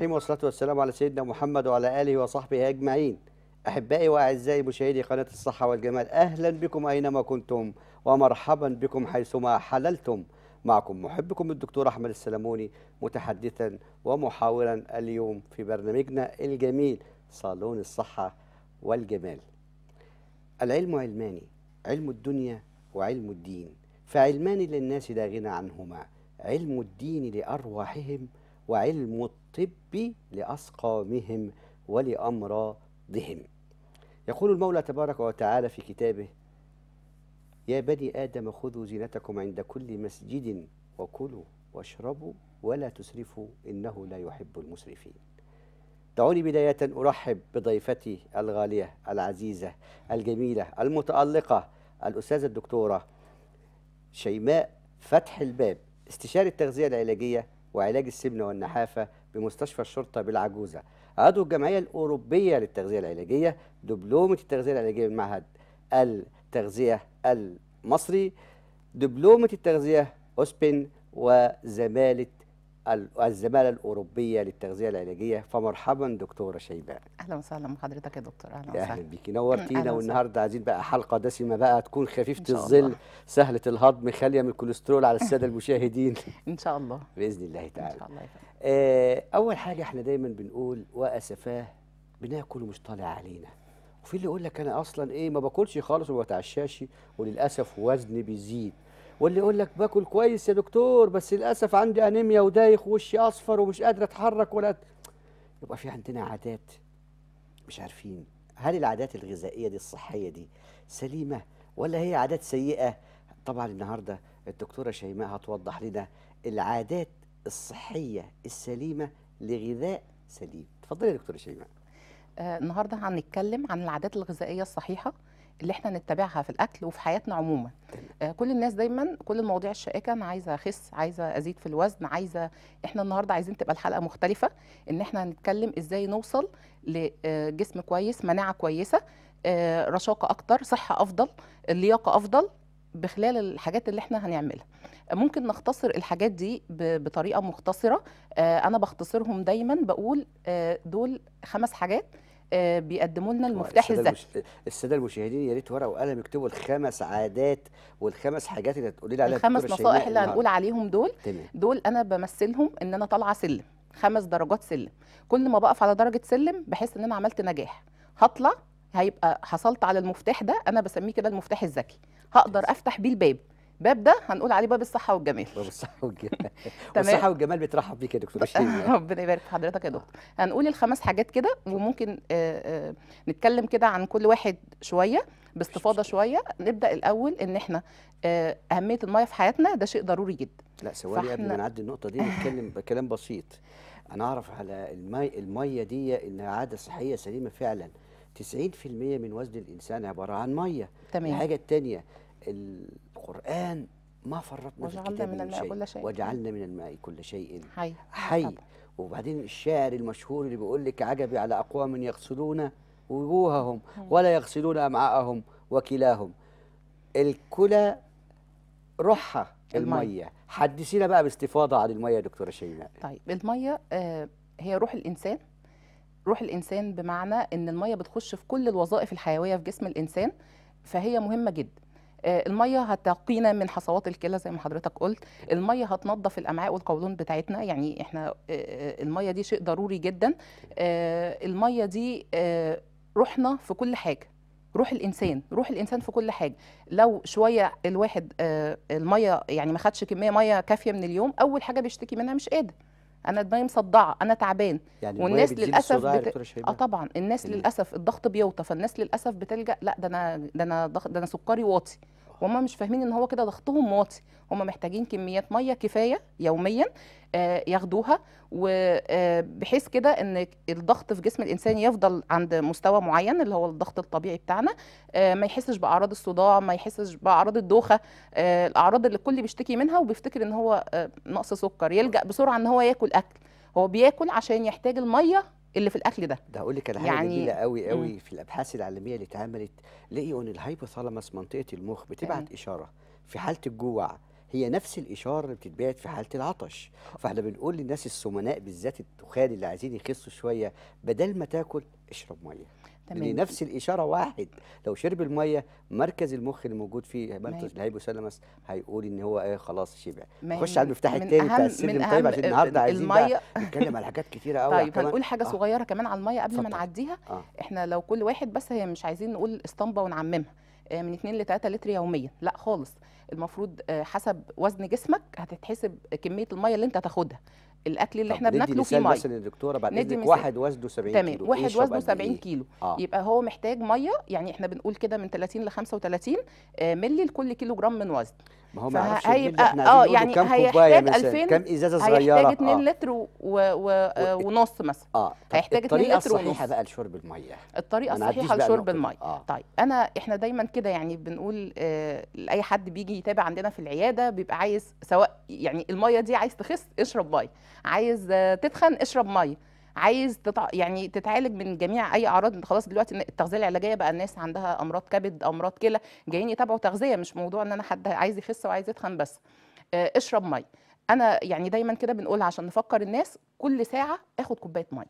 الرحيم والصلاة والسلام على سيدنا محمد وعلى آله وصحبه أجمعين أحبائي وأعزائي مشاهدي قناة الصحة والجمال أهلا بكم أينما كنتم ومرحبا بكم حيثما حللتم معكم محبكم الدكتور أحمد السلموني متحدثا ومحاورا اليوم في برنامجنا الجميل صالون الصحة والجمال العلم علماني علم الدنيا وعلم الدين فعلمان للناس لا غنى عنهما علم الدين لأرواحهم وعلم الطب لأسقامهم ولأمراضهم يقول المولى تبارك وتعالى في كتابه يا بني آدم خذوا زينتكم عند كل مسجد وكلوا واشربوا ولا تسرفوا إنه لا يحب المسرفين دعوني بداية أرحب بضيفتي الغالية العزيزة الجميلة المتألقة الأستاذة الدكتورة شيماء فتح الباب استشاري التغذية العلاجية وعلاج السمنة والنحافة بمستشفى الشرطة بالعجوزة عضو الجمعية الأوروبية للتغذية العلاجية دبلومة التغذية العلاجية بمعهد التغذية المصري دبلومة التغذية أوسبن وزمالة الزمالة الأوروبية للتغذية العلاجية فمرحبا دكتورة شيباء أهلا وسهلا بحضرتك يا دكتور أهلا وسهلا أهلا بيكي نورتينا والنهاردة عايزين بقى حلقة دسمة بقى تكون خفيفة الظل سهلة الهضم خالية من الكوليسترول على السادة المشاهدين إن شاء الله بإذن الله تعالى إن شاء الله آه أول حاجة إحنا دايما بنقول وأسفاه بناكل ومش طالع علينا وفي اللي يقول لك أنا أصلا إيه ما باكلش خالص وما بتعشاش وللأسف وزني بيزيد واللي يقول لك باكل كويس يا دكتور بس للاسف عندي انيميا ودايخ وشي اصفر ومش قادر اتحرك ولا يبقى في عندنا عادات مش عارفين هل العادات الغذائيه دي الصحيه دي سليمه ولا هي عادات سيئه طبعا النهارده الدكتوره شيماء هتوضح لنا العادات الصحيه السليمه لغذاء سليم اتفضلي يا دكتوره شيماء آه، النهارده هنتكلم عن العادات الغذائيه الصحيحه اللي احنا نتبعها في الاكل وفي حياتنا عموما آه كل الناس دايما كل المواضيع الشائكه انا عايزه اخس عايزه ازيد في الوزن عايزه احنا النهارده عايزين تبقى الحلقه مختلفه ان احنا هنتكلم ازاي نوصل لجسم آه، كويس مناعه كويسه آه رشاقه اكتر صحه افضل لياقه افضل بخلال الحاجات اللي احنا هنعملها ممكن نختصر الحاجات دي بطريقه مختصره آه، انا بختصرهم دايما بقول آه، دول خمس حاجات آه، بيقدموا لنا المفتاح الذكي الساده المشاهدين يا ريت ورقه وقلم يكتبوا الخمس عادات والخمس حاجات اللي هتقولي لي عليها الخمس نصائح اللي هنقول عليهم دول تمام. دول انا بمثلهم ان انا طالعه سلم خمس درجات سلم كل ما بقف على درجه سلم بحس ان انا عملت نجاح هطلع هيبقى حصلت على المفتاح ده انا بسميه كده المفتاح الذكي هقدر افتح بيه الباب الباب ده هنقول عليه باب الصحه والجمال باب الصحه والجمال الصحه والجمال بترحب بيك يا دكتور يعني. ربنا يبارك في حضرتك يا دكتور هنقول الخمس حاجات كده وممكن آه، آه، نتكلم كده عن كل واحد شويه باستفاضه شويه نبدا الاول ان احنا آه، اهميه الميه في حياتنا ده شيء ضروري جدا لا ثواني قبل ما نعدي النقطه دي نتكلم بكلام بسيط انا اعرف على المي الميه دي انها عاده صحيه سليمه فعلا 90% من وزن الانسان عباره عن ميه تمام الحاجه الثانيه القرآن ما فرطنا في الكتاب من الماء كل شيء وجعلنا من الماء كل شيء حي حي وبعدين الشاعر المشهور اللي بيقول لك عجبي على أقوام يغسلون وجوههم ولا يغسلون أمعاءهم وكلاهم الكلى روحها المية حدثينا بقى باستفاضة عن المية يا دكتورة شيماء طيب المية آه، هي روح الإنسان روح الإنسان بمعنى إن المية بتخش في كل الوظائف الحيوية في جسم الإنسان فهي مهمة جدا آه، الميه هتقينا من حصوات الكلى زي ما حضرتك قلت الميه هتنظف الامعاء والقولون بتاعتنا يعني احنا آه، آه، الميه دي شيء ضروري جدا الميه دي روحنا في كل حاجه روح الانسان روح الانسان في كل حاجه لو شويه الواحد الميه يعني ما خدش كميه ميه كافيه من اليوم اول حاجه بيشتكي منها مش قادر انا دماغي مصدعه انا تعبان يعني والناس للاسف بت... اه طبعا الناس للاسف الضغط بيوطى فالناس للاسف بتلجا لا ده انا ده انا ضغط ده انا سكري واطي وهم مش فاهمين ان هو كده ضغطهم واطي هم محتاجين كميات ميه كفايه يوميا آه، ياخدوها وبحيث آه، كده ان الضغط في جسم الانسان يفضل عند مستوى معين اللي هو الضغط الطبيعي بتاعنا آه، ما يحسش باعراض الصداع ما يحسش باعراض الدوخه الاعراض اللي الكل بيشتكي منها وبيفتكر ان هو نقص سكر يلجا بسرعه ان هو ياكل اكل هو بياكل عشان يحتاج الميه اللي في الاكل ده ده اقول لك على حاجه يعني جميله قوي قوي مم. في الابحاث العالميه اللي اتعملت لقيوا ان الهايبوثالاموس منطقه المخ بتبعت مم. اشاره في حاله الجوع هي نفس الاشاره اللي بتتبعت في حاله العطش فاحنا بنقول للناس السمناء بالذات التخان اللي عايزين يخسوا شويه بدل ما تاكل اشرب ميه تمام. يعني نفس الاشاره واحد لو شرب الميه مركز المخ اللي موجود فيه هيباتوس الهيبوثالامس هيقول ان هو ايه خلاص شبع خش على المفتاح الثاني بتاع السلم طيب عشان النهارده عايزين بقى نتكلم على حاجات كتيره قوي طيب هنقول حاجه آه. صغيره كمان على الميه قبل ما نعديها آه. احنا لو كل واحد بس هي مش عايزين نقول اسطمبه ونعممها آه، من 2 ل 3 لتر يوميا لا خالص المفروض آه، حسب وزن جسمك هتتحسب كميه الميه اللي انت هتاخدها الاكل اللي احنا بناكله فيه ميه مثلا الدكتوره بعد اذنك واحد وزنه 70 تمام كيلو واحد وزنه 70 إيه؟ كيلو آه. يبقى هو محتاج ميه يعني احنا بنقول كده من 30 ل 35 ملي لكل كيلو جرام من وزن ما هو ما هيبقى اه يعني كم كوبايه مثلا كم ازازه صغيره هيحتاج 2 آه. لتر و... و... ونص مثلا اه هيحتاج 2 لتر ونص الطريقه الصحيحه بقى لشرب الميه الطريقه الصحيحه لشرب الميه آه. طيب انا احنا دايما كده يعني بنقول آه لاي حد بيجي يتابع عندنا في العياده بيبقى عايز سواء يعني الميه دي عايز تخس اشرب ميه عايز آه تتخن اشرب ميه عايز تطع... يعني تتعالج من جميع اي اعراض خلاص دلوقتي التغذيه العلاجيه بقى الناس عندها امراض كبد امراض كلى جايين يتابعوا تغذيه مش موضوع ان انا حد عايز يخس وعايز يتخن بس آه، اشرب ميه انا يعني دايما كده بنقول عشان نفكر الناس كل ساعه اخد كوبايه ميه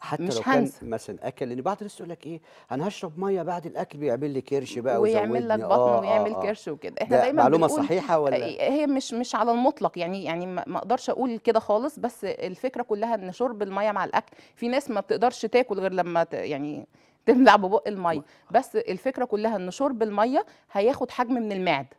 حتى مش لو كان هنسى. مثلا اكل لان بعض الناس تقول لك ايه انا هشرب ميه بعد الاكل بيعمل لي كرش بقى ويعمل لك بطن آه،, آه ويعمل آه كرش وكده احنا دايما معلومه صحيحه ولا هي مش مش على المطلق يعني يعني ما اقدرش اقول كده خالص بس الفكره كلها ان شرب الميه مع الاكل في ناس ما بتقدرش تاكل غير لما يعني تملع ببق الميه بس الفكره كلها ان شرب الميه هياخد حجم من المعده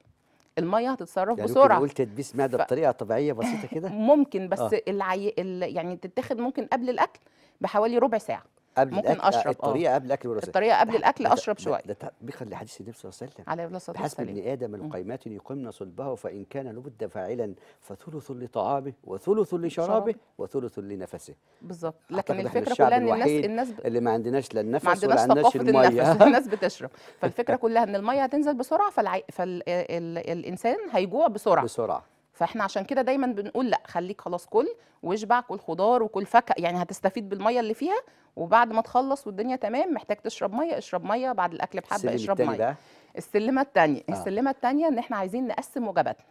الميه هتتصرف يعني بسرعه قلت تدبيس معده ف... بطريقه طبيعيه بسيطه كده ممكن بس آه. العي... ال... يعني تتاخد ممكن قبل الاكل بحوالي ربع ساعه قبل ممكن الأكل آه، اشرب آه. الطريقه قبل الاكل والرسائل الطريقه قبل الاكل اشرب شويه ده تطبيقا لحديث النبي صلى الله عليه وسلم عليه الصلاه والسلام بحسب ابن ادم القيمات يقمن صلبه فان كان لابد فاعلا فثلث لطعامه وثلث لشرابه وثلث لنفسه بالظبط لكن الفكره كلها ان الناس الناس ب... اللي ما عندناش لا النفس ما عندناش ولا عندناش الميه الناس بتشرب فالفكره كلها ان الميه هتنزل بسرعه فالع... فالانسان هيجوع بسرعه بسرعه فاحنا عشان كده دايما بنقول لا خليك خلاص كل واشبع كل خضار وكل فاكهه يعني هتستفيد بالميه اللي فيها وبعد ما تخلص والدنيا تمام محتاج تشرب ميه اشرب ميه بعد الاكل بحبه اشرب ميه السلمه الثانيه آه. السلمه الثانيه ان احنا عايزين نقسم وجباتنا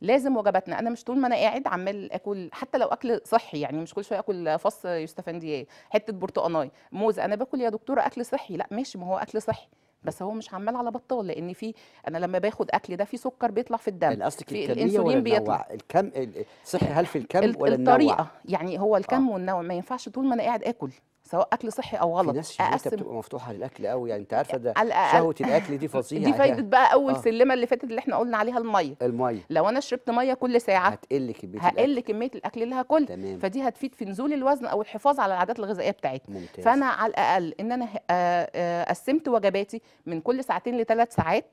لازم وجباتنا انا مش طول ما انا قاعد عمال اكل حتى لو اكل صحي يعني مش كل شويه اكل فص يوستفندية إيه، حته برتقانايه موز انا باكل يا دكتوره اكل صحي لا ماشي ما هو اكل صحي بس هو مش عمال على بطال لان في انا لما باخد اكل ده في سكر بيطلع في الدم في الانسولين بيطلع الكم صحي هل في الكم ولا النوع الطريقه يعني هو الكم آه. والنوع ما ينفعش طول ما انا قاعد اكل سواء اكل صحي او غلط في ناس بتبقى مفتوحه للاكل قوي يعني انت عارفه ده شهوه الاكل دي فظيعه دي فايده يعني. بقى اول آه. سلمه اللي فاتت اللي احنا قلنا عليها الميه الميه لو انا شربت ميه كل ساعه هتقل كميه هقل هتقل كميه الاكل اللي هاكلها تمام. فدي هتفيد في نزول الوزن او الحفاظ على العادات الغذائيه بتاعتي ممتاز. فانا على الاقل ان انا آه، آه، قسمت وجباتي من كل ساعتين لثلاث ساعات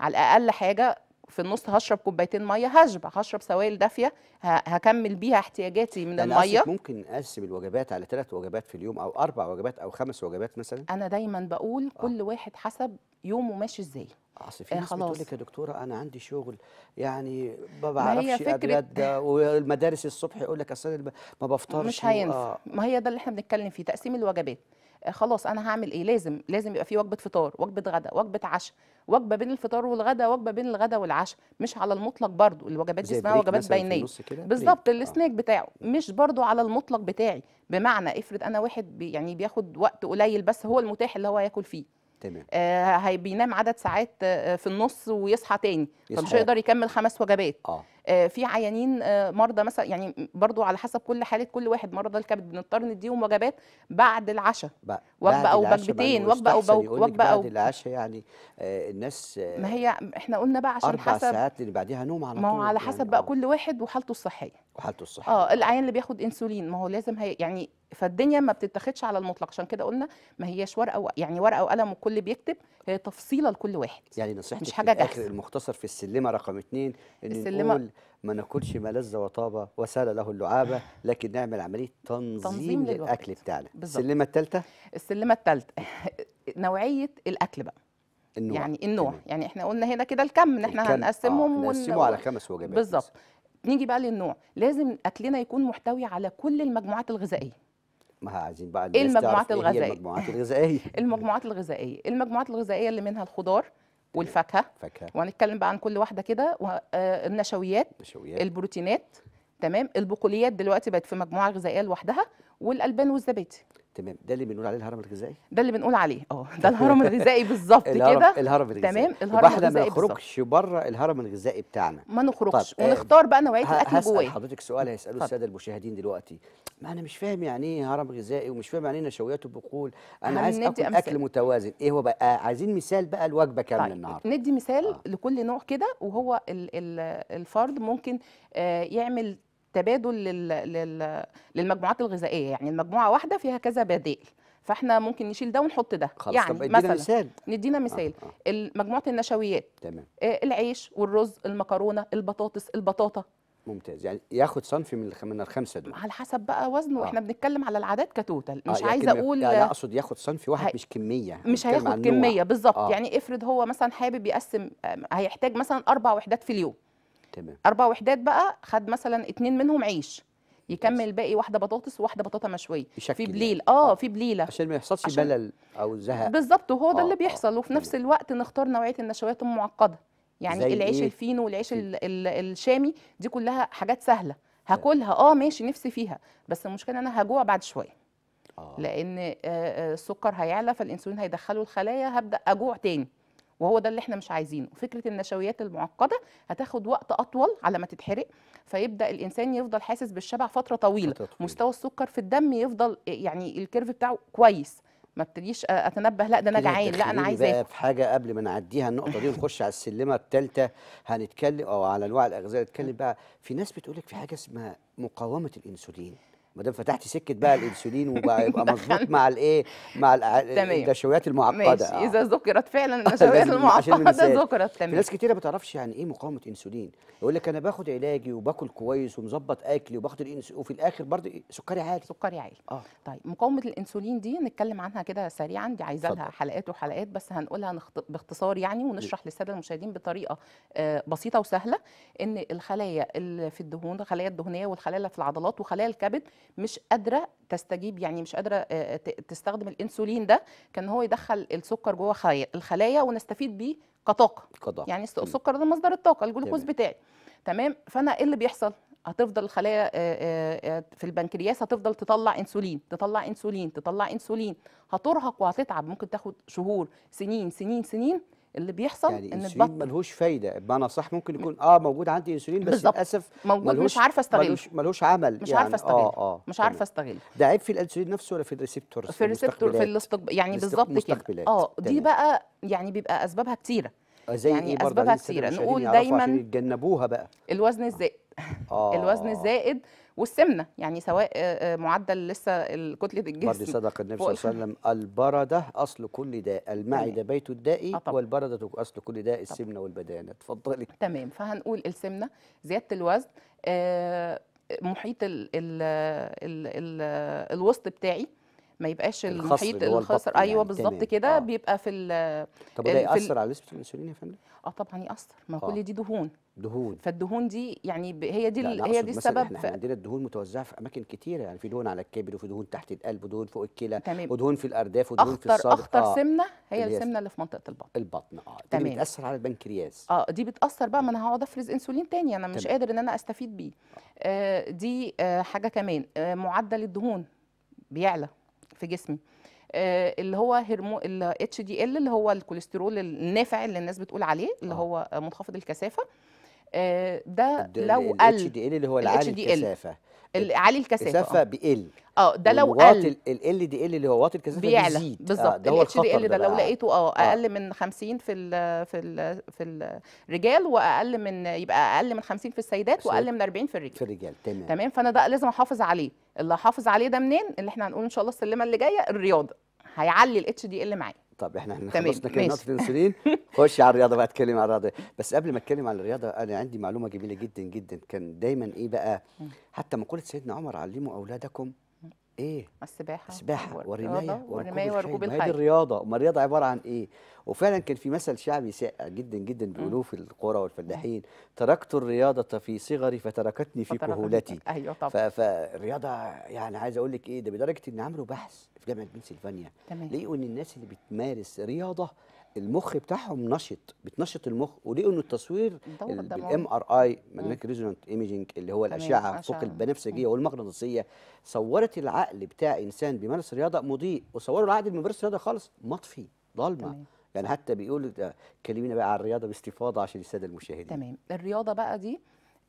على الاقل حاجه في النص هشرب كوبايتين ميه هشبع هشرب سوائل دافيه هكمل بيها احتياجاتي من يعني الميه ممكن نقسم الوجبات على ثلاث وجبات في اليوم او اربع وجبات او خمس وجبات مثلا انا دايما بقول آه. كل واحد حسب يومه ماشي ازاي آه، اصل في آه، ناس بتقول لك يا دكتوره انا عندي شغل يعني ما بعرفش اتغدى والمدارس الصبح يقول لك اصل ما بفطرش مش آه. هينفع آه. ما هي ده اللي احنا بنتكلم فيه تقسيم الوجبات خلاص انا هعمل ايه لازم لازم يبقى في وجبه فطار وجبه غدا وجبه عشاء وجبه بين الفطار والغداء وجبه بين الغداء والعشاء مش على المطلق برضو الوجبات دي اسمها وجبات بينيه بالظبط آه. السناك بتاعه مش برضو على المطلق بتاعي بمعنى افرض انا واحد بي يعني بياخد وقت قليل بس هو المتاح اللي هو ياكل فيه تمام آه بينام عدد ساعات آه، في النص ويصحى تاني فمش هيقدر يكمل خمس وجبات آه. آه في عيانين آه مرضى مثلا يعني برضو على حسب كل حاله كل واحد مرضى الكبد بنضطر نديهم وجبات بعد العشاء وجبه او وجبتين وجبه او وجبه او بعد العشاء يعني آه الناس آه ما هي احنا قلنا بقى عشان أربع حسب ساعات اللي بعديها نوم على طول ما هو على يعني. حسب يعني بقى آه. كل واحد وحالته الصحيه وحالته الصحيه اه العيان اللي بياخد انسولين ما هو لازم هي يعني فالدنيا ما بتتاخدش على المطلق عشان كده قلنا ما هياش ورقه و... يعني ورقه وقلم وكل بيكتب هي تفصيله لكل واحد يعني نصيحتك مش حاجه جاهزه المختصر في السلمه رقم اثنين ان السلمة نقول ما ناكلش ما لذ وطاب وسال له اللعابه لكن نعمل عمليه تنظيم, تنظيم للاكل بتاعنا بالزبط. السلمه الثالثه السلمه الثالثه نوعيه الاكل بقى النوع. يعني النوع تمام. يعني احنا قلنا هنا كده الكم ان احنا آه، هنقسمهم آه. ونقسمه على خمس وجبات بالظبط نيجي بقى للنوع لازم اكلنا يكون محتوي على كل المجموعات الغذائيه ما عايزين بقى ايه المجموعات الغذائيه إيه المجموعات الغذائيه المجموعات الغذائيه المجموعات الغذائيه اللي منها الخضار والفاكهه فاكهه وهنتكلم بقى عن كل واحده كده آه، النشويات البروتينات تمام البقوليات دلوقتي بقت في مجموعه غذائيه لوحدها والالبان والزبادي تمام ده اللي بنقول عليه الهرم الغذائي ده اللي بنقول عليه اه ده الهرم الغذائي بالظبط كده الهرم الغذائي تمام الهرم الغذائي ما نخرجش بره الهرم الغذائي بتاعنا ما نخرجش طب آه، ونختار بقى نوعيه الاكل جواه هسال حضرتك سؤال هيساله الساده المشاهدين دلوقتي ما انا مش فاهم يعني ايه هرم غذائي ومش فاهم يعني ايه نشويات وبقول انا عايز اكل اكل متوازن ايه هو بقى آه، عايزين مثال بقى الوجبه كامله طيب. النهارده ندي مثال آه. لكل نوع كده وهو الفرد ممكن آه، يعمل تبادل لل... للمجموعات الغذائيه يعني المجموعه واحده فيها كذا بدائل فاحنا ممكن نشيل ده ونحط ده خلاص يعني طب مثلا مثال. ندينا آه، مثال آه آه. مجموعه النشويات تمام آه العيش والرز المكرونه البطاطس البطاطا ممتاز يعني ياخد صنف من من الخمسه دول على حسب بقى وزنه آه. احنا بنتكلم على العادات كتوتال آه، مش آه عايزه اقول لا يعني اقصد ياخد صنف واحد هي... مش كميه مش هياخد كميه بالظبط آه. يعني افرض هو مثلا حابب يقسم آه، هيحتاج مثلا اربع وحدات في اليوم تمام اربع وحدات بقى خد مثلا اتنين منهم عيش يكمل الباقي واحده بطاطس وواحده بطاطا مشويه في يعني. بليل يعني. اه في بليله عشان ما يحصلش عشان بلل او زهق بالظبط وهو ده آه اللي آه. بيحصل وفي نفس الوقت نختار نوعيه النشويات المعقده يعني العيش إيه؟ الفينو والعيش الـ الـ الشامي دي كلها حاجات سهله هاكلها اه ماشي نفسي فيها بس المشكله انا هجوع بعد شويه آه. لان آه، السكر هيعلى فالانسولين هيدخله الخلايا هبدا اجوع تاني وهو ده اللي احنا مش عايزينه فكره النشويات المعقده هتاخد وقت اطول على ما تتحرق فيبدا الانسان يفضل حاسس بالشبع فتره طويله فترة طويل. مستوى السكر في الدم يفضل يعني الكيرف بتاعه كويس ما ابتديش اتنبه لا ده انا جعان لا انا عايز بقى في حاجه قبل ما نعديها النقطه دي ونخش على السلمه الثالثه هنتكلم او على انواع الاغذيه نتكلم بقى في ناس بتقول لك في حاجه اسمها مقاومه الانسولين ما دام فتحتي سكه بقى الانسولين وبقى يبقى مظبوط مع الايه مع النشويات المعقده ماشي اذا آه. ذكرت فعلا النشويات المعقده ذكرت تمام ناس كتيره ما بتعرفش يعني ايه مقاومه انسولين يقول لك انا باخد علاجي وباكل كويس ومظبط اكلي وباخد الانسولين وفي الاخر برضه إيه؟ سكري عالي سكري عالي اه طيب مقاومه الانسولين دي نتكلم عنها كده سريعا دي عايزه لها حلقات وحلقات بس هنقولها باختصار يعني ونشرح للساده المشاهدين بطريقه آه، بسيطه وسهله ان الخلايا اللي في الدهون الخلايا الدهنيه والخلايا اللي في العضلات وخلايا الكبد مش قادره تستجيب يعني مش قادره آه، آه، تستخدم الانسولين ده كان هو يدخل السكر جوه الخلايا ونستفيد بيه كطاقه كطاقه يعني السكر ده مصدر الطاقه الجلوكوز بتاعي تمام فانا ايه اللي بيحصل هتفضل الخلايا آه، في البنكرياس هتفضل تطلع انسولين تطلع انسولين تطلع انسولين هترهق وهتتعب ممكن تاخد شهور سنين سنين سنين اللي بيحصل يعني ان البطن ملهوش فايده بمعنى صح ممكن يكون اه موجود عندي انسولين بس للاسف موجود ملهوش مش عارفه استغله ملهوش, ملهوش عمل مش يعني عارفه استغله آه آه مش عارفه استغله ده عيب في الانسولين نفسه ولا في الريسبتورز في الريسبتور في الاستقبال يعني بالظبط كده اه دي بقى يعني بيبقى اسبابها كتيره آه، زي يعني إيه اسبابها كتيره نقول دايما يتجنبوها بقى الوزن الزائد آه الوزن الزائد والسمنه يعني سواء آه، آه، معدل لسه كتله الجسم برضه صدق النبي صلى الله عليه وسلم البرده اصل كل داء المعده بيت الداء آه، والبرده اصل كل داء السمنه والبدانه اتفضلي تمام فهنقول السمنه زياده الوزن محيط الـ الـ الـ الـ الوسط بتاعي ما يبقاش المحيط الخصر الخصر ايوه يعني بالظبط كده آه. بيبقى في طب ده ياثر على نسبه الانسولين يا فندم اه طبعا ياثر ما آه. كل دي دهون دهون فالدهون دي يعني هي دي لا لا هي دي السبب احنا, ف... عندنا الدهون متوزعه في اماكن كتيره يعني في دهون على الكبد وفي دهون تحت القلب ودهون فوق الكلى ودهون في الارداف ودهون في الصدر اخطر آه سمنه هي السمنه اللي في منطقه البطن البطن اه دي تمام بتاثر على البنكرياس اه دي بتاثر بقى ما انا هقعد افرز انسولين تاني انا مش تمام. قادر ان انا استفيد بيه آه دي آه حاجه كمان آه معدل الدهون بيعلى في جسمي آه، اللي هو هرمون ال اتش دي ال اللي هو الكوليسترول النافع اللي الناس بتقول عليه اللي آه. هو منخفض الكثافه آه، ده لو قل ال اتش دي ال اللي هو العالي الكثافه عالي الكثافه الكثافه آه. بيقل اه ده لو قل ال ال دي ال اللي هو واط الكثافه بيعلى بيزيد آه، بالظبط ال اتش دي ال ده لو لقيته آه،, اه اقل من 50 في الـ في الـ في الرجال واقل من يبقى اقل من 50 في السيدات واقل من 40 في الرجال في الرجال تمام تمام فانا ده لازم احافظ عليه اللي احافظ عليه ده منين اللي احنا هنقول ان شاء الله السلمه اللي جايه الرياضه هيعلي الاتش دي ال معايا طب احنا احنا خلصنا كده نقطه الانسولين خش على الرياضه بقى اتكلم على الرياضه بس قبل ما اتكلم عن الرياضه انا عندي معلومه جميله جدا جدا كان دايما ايه بقى حتى مقوله سيدنا عمر علموا اولادكم ايه السباحه السباحه والرمايه والرمايه وركوب الخيل هذه الرياضه ما الرياضه عباره عن ايه وفعلا كان في مثل شعبي سائع جدا جدا بيقولوه في القرى والفلاحين تركت الرياضه في صغري فتركتني في كهولتي ايوه طبعا فالرياضه يعني عايز اقول لك ايه ده بدرجه ان عملوا بحث في جامعه بنسلفانيا لقوا ان الناس اللي بتمارس رياضه المخ بتاعهم نشط بتنشط المخ وليه ان التصوير بالام ار اي ماجنتيك ريزونانت ايميجنج اللي هو الاشعه فوق البنفسجيه والمغناطيسيه صورت العقل بتاع انسان بيمارس رياضه مضيء وصوروا العقل اللي بيمارس رياضه خالص مطفي ضلمه يعني حتى بيقول كلمينا بقى على الرياضه باستفاضه عشان الساده المشاهدين تمام الرياضه بقى دي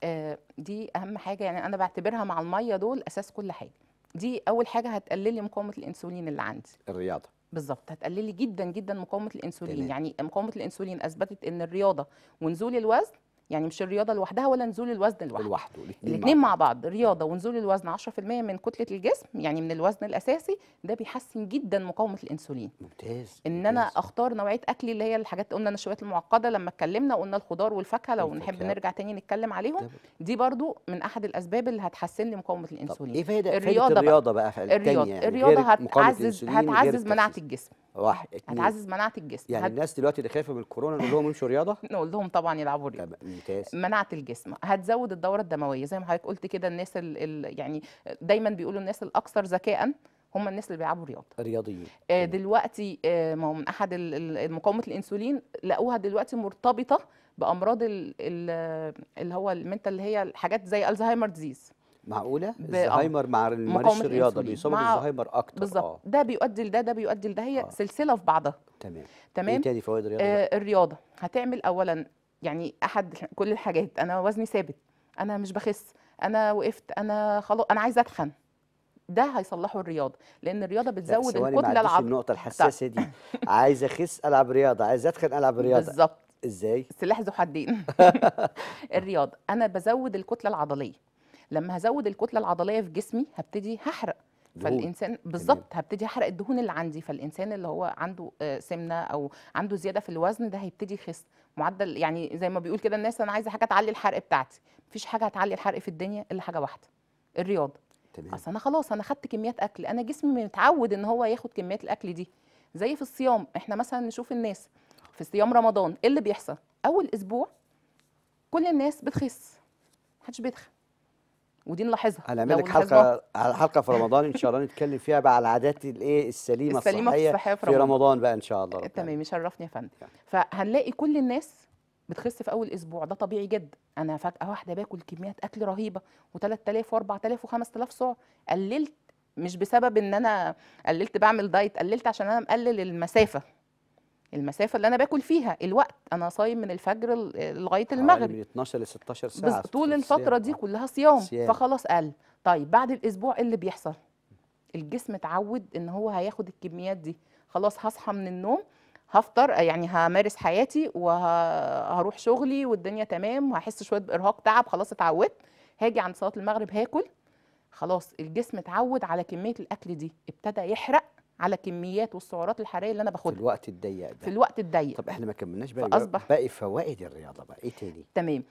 آه دي اهم حاجه يعني انا بعتبرها مع الميه دول اساس كل حاجه دي اول حاجه هتقلل لي مقاومه الانسولين اللي عندي الرياضه بالظبط هتقللي جدا جدا مقاومه الانسولين تمام. يعني مقاومه الانسولين اثبتت ان الرياضه ونزول الوزن يعني مش الرياضه لوحدها ولا نزول الوزن لوحده لوحده الاثنين مع بعض الرياضه ونزول الوزن 10% من كتله الجسم يعني من الوزن الاساسي ده بيحسن جدا مقاومه الانسولين ممتاز ان ممتاز. انا اختار نوعيه اكلي اللي هي الحاجات قلنا النشويات المعقده لما اتكلمنا وقلنا الخضار والفاكهه لو نحب نرجع تاني نتكلم عليهم دي برضو من احد الاسباب اللي هتحسن لي مقاومه الانسولين طب ايه فايده الرياضه الرياضه بقى, بقى الرياضه يعني الرياضه هتعزز هتعزز مناعه الجسم واحد هتعزز مناعه الجسم يعني هت... الناس دلوقتي اللي خايفه من الكورونا نقول لهم امشوا رياضه نقول لهم طبعا يلعبوا رياضه مناعه الجسم هتزود الدوره الدمويه زي ما حضرتك قلت كده الناس الـ الـ يعني دايما بيقولوا الناس الاكثر ذكاء هم الناس اللي بيلعبوا رياضه رياضيين آه دلوقتي آه، ما هو من احد مقاومه الانسولين لقوها دلوقتي مرتبطه بامراض الـ الـ اللي هو المنتال اللي هي الحاجات زي الزهايمر ديزيز معقوله آه، الزهايمر مع مارس الرياضه بيصاب بالزهايمر اكتر بالظبط آه. ده بيؤدي لده ده بيؤدي لده هي آه. سلسله في بعضها تمام إيه تمام ايه تاني فوائد الرياضه آه الرياضه هتعمل اولا يعني احد كل الحاجات انا وزني ثابت انا مش بخس انا وقفت انا خلاص انا عايزه اتخن ده هيصلحه الرياضه لان الرياضه بتزود الكتله العضليه النقطه الحساسه دي عايزه اخس العب رياضه عايزه اتخن العب رياضه بالظبط ازاي سلاح ذو حدين الرياضه انا بزود الكتله العضليه لما هزود الكتله العضليه في جسمي هبتدي هحرق فالانسان بالظبط هبتدي احرق الدهون اللي عندي فالانسان اللي هو عنده آه، سمنه او عنده زياده في الوزن ده هيبتدي يخس معدل يعني زي ما بيقول كده الناس انا عايزه حاجه تعلي الحرق بتاعتي مفيش حاجه هتعلي الحرق في الدنيا الا حاجه واحده الرياضه تمام اصل انا خلاص انا خدت كميات اكل انا جسمي متعود ان هو ياخد كميات الاكل دي زي في الصيام احنا مثلا نشوف الناس في صيام رمضان ايه اللي بيحصل اول اسبوع كل الناس بتخس محدش بيتخن ودي نلاحظها هنعمل لك حلقه على حلقه في رمضان ان شاء الله نتكلم فيها بقى على العادات الايه السليمه, السليمة الصحيه, الصحية في, رمضان. في رمضان بقى ان شاء الله تمام يشرفني يا فندم يعني. فهنلاقي كل الناس بتخس في اول اسبوع ده طبيعي جدا انا فجاه واحده باكل كميات اكل رهيبه و3000 و4000 و5000 سعر قللت مش بسبب ان انا قللت بعمل دايت قللت عشان انا مقلل المسافه المسافه اللي انا باكل فيها الوقت انا صايم من الفجر لغايه المغرب من 12 ل 16 ساعه بس طول الفتره دي كلها صيام, صيام. فخلاص قل طيب بعد الاسبوع ايه اللي بيحصل الجسم اتعود ان هو هياخد الكميات دي خلاص هصحى من النوم هفطر يعني همارس حياتي وهروح شغلي والدنيا تمام وهحس شويه بارهاق تعب خلاص اتعودت هاجي عند صلاه المغرب هاكل خلاص الجسم اتعود على كميه الاكل دي ابتدى يحرق على كميات والسعرات الحراريه اللي انا باخدها في الوقت الضيق ده في الوقت الضيق طب احنا ما كملناش بقى فأصبح باقي فوائد الرياضه بقى ايه تاني تمام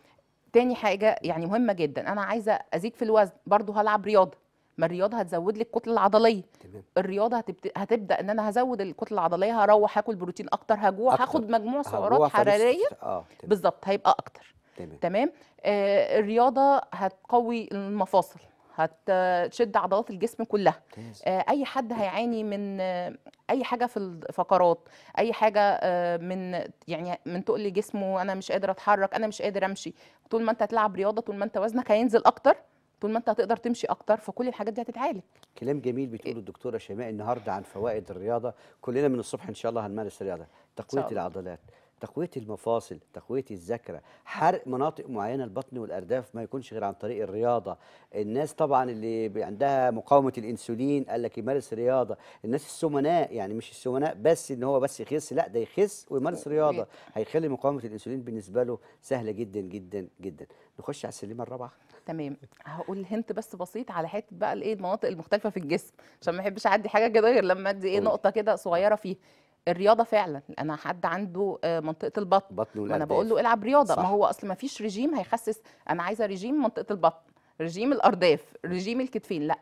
تاني حاجه يعني مهمه جدا انا عايزه ازيد في الوزن برضو هلعب رياضه ما الرياضه هتزود لي الكتله العضليه تمام. الرياضه هتبت... هتبدا ان انا هزود الكتله العضليه هروح هاكل بروتين اكتر هجوع أكتر. هاخد مجموع سعرات حراريه آه. بالظبط هيبقى اكتر تمام, تمام. آه الرياضه هتقوي المفاصل هتشد عضلات الجسم كلها آه، اي حد هيعاني من آه، اي حاجه في الفقرات اي حاجه آه، من يعني من تقل جسمه انا مش قادر اتحرك انا مش قادر امشي طول ما انت هتلعب رياضه طول ما انت وزنك هينزل اكتر طول ما انت هتقدر تمشي اكتر فكل الحاجات دي هتتعالج كلام جميل بتقوله الدكتوره شيماء النهارده عن فوائد الرياضه كلنا من الصبح ان شاء الله هنمارس الرياضه تقويه العضلات تقويه المفاصل تقويه الذاكره حرق مناطق معينه البطن والارداف ما يكونش غير عن طريق الرياضه الناس طبعا اللي عندها مقاومه الانسولين قال لك يمارس رياضه الناس السمناء يعني مش السمناء بس ان هو بس يخس لا ده يخس ويمارس رياضه هيخلي مقاومه الانسولين بالنسبه له سهله جدا جدا جدا نخش على السلمه الرابعه تمام هقول هنت بس بسيط على حته بقى الايه المناطق المختلفه في الجسم عشان ما احبش اعدي حاجه كده غير لما ادي ايه نقطه كده صغيره فيها الرياضه فعلا انا حد عنده آه، منطقه البطن بطن وانا بقول له العب رياضه صح. ما هو اصل ما فيش ريجيم هيخسس انا عايزه ريجيم منطقه البطن ريجيم الارداف ريجيم الكتفين لا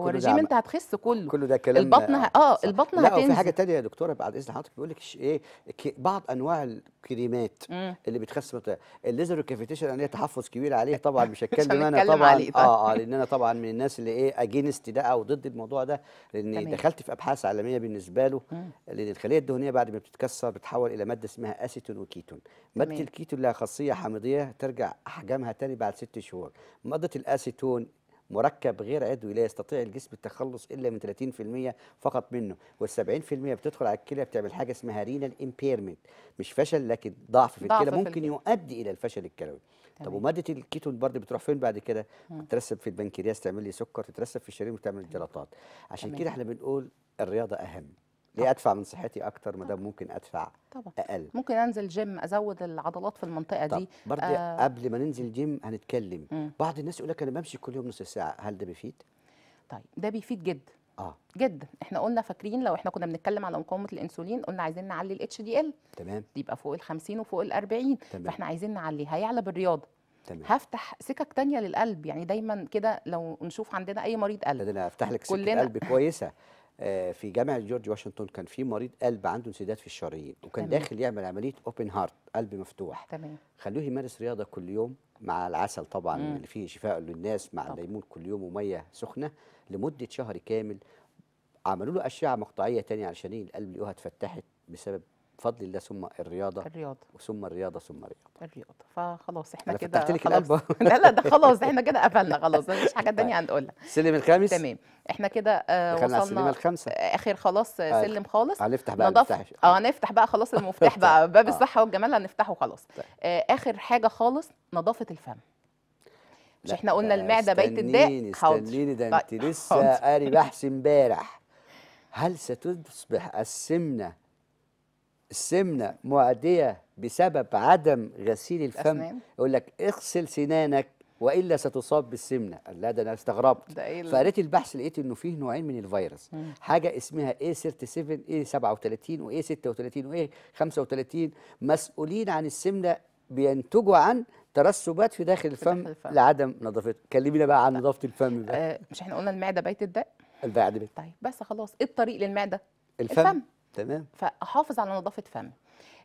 هو الرجيم انت هتخس كله كله ده كلام البطن اه البطن لا في حاجه ثانيه يا دكتوره بعد اذن حضرتك بيقول لك ايه بعض انواع الكريمات مم. اللي بتخس الليزر كافيتيشن انا تحفظ كبير عليه طبعا مش هتكلم انا طبعا عليه طبعا. اه اه لان انا طبعا من الناس اللي ايه اجينست ده او ضد الموضوع ده لان تمام. دخلت في ابحاث عالميه بالنسبه له لان الخليه الدهنيه بعد ما بتتكسر بتتحول الى ماده اسمها اسيتون وكيتون ماده الكيتون لها خاصيه حامضيه ترجع احجامها ثاني بعد ست شهور ماده الاسيتون مركب غير عضوي لا يستطيع الجسم التخلص الا من 30% فقط منه وال70% بتدخل على الكلى بتعمل حاجه اسمها رينال امبيرمنت مش فشل لكن ضعف في الكلى ممكن في يؤدي الى الفشل الكلوي طب وماده الكيتون برضه بتروح فين بعد كده تترسب في البنكرياس تعمل لي سكر تترسب في الشريان وتعمل جلطات عشان كده احنا بنقول الرياضه اهم ليه ادفع من صحتي اكتر ما دام ممكن ادفع طبعا. اقل ممكن انزل جيم ازود العضلات في المنطقه طب. دي برضه آه قبل ما ننزل جيم هنتكلم مم. بعض الناس يقول لك انا بمشي كل يوم نص ساعه هل ده بيفيد طيب ده بيفيد جدا اه جدا احنا قلنا فاكرين لو احنا كنا بنتكلم على مقاومه الانسولين قلنا عايزين نعلي الاتش دي ال تمام دي يبقى فوق ال 50 وفوق ال 40 تمام. فاحنا عايزين نعلي هيعلى بالرياضه تمام. هفتح سكك تانية للقلب يعني دايما كده لو نشوف عندنا اي مريض قلب ده انا هفتح لك سكه كلنا... قلب كويسه آه، في جامعه جورج واشنطن كان في مريض قلب عنده انسداد في الشرايين وكان تمام. داخل يعمل عمليه اوبن هارت قلب مفتوح تمام خلوه يمارس رياضه كل يوم مع العسل طبعا مم. اللي فيه شفاء للناس مع طبعا. الليمون كل يوم وميه سخنه لمده شهر كامل عملوا له اشعه مقطعيه ثانيه علشان القلب لقوها اتفتحت بسبب بفضل الله ثم الرياضه الرياضه وثم الرياضه ثم الرياضه الرياضه فخلاص احنا كده فتحت لك لا لا ده خلاص احنا كده قفلنا خلاص مفيش حاجه تانية هنقولها طيب. السلم الخامس تمام احنا كده آه وصلنا السلمه الخامسه اخر خلاص آه سلم خالص هنفتح بقى نضف. اه هنفتح بقى خلاص المفتاح طيب. بقى باب آه. الصحه والجمال هنفتحه خلاص آه اخر حاجه خالص نظافه الفم مش احنا قلنا آه، المعده بيت الداء استنيني ده انت لسه قاري بحث امبارح هل ستصبح السمنه السمنه معديه بسبب عدم غسيل الفم يقول لك اغسل سنانك والا ستصاب بالسمنه لا ده انا استغربت إيه فقريت البحث لقيت انه فيه نوعين من الفيروس مم. حاجه اسمها اي 37 اي 37 واي 36 واي 35 مسؤولين عن السمنه بينتجوا عن ترسبات في داخل الفم, داخل الفم. لعدم نظافته كلمينا بقى عن نظافه الفم بقى آه مش احنا قلنا المعده بيت الدق البعد طيب بس خلاص ايه الطريق للمعده الفم, الفم. تمام فاحافظ على نظافه فمي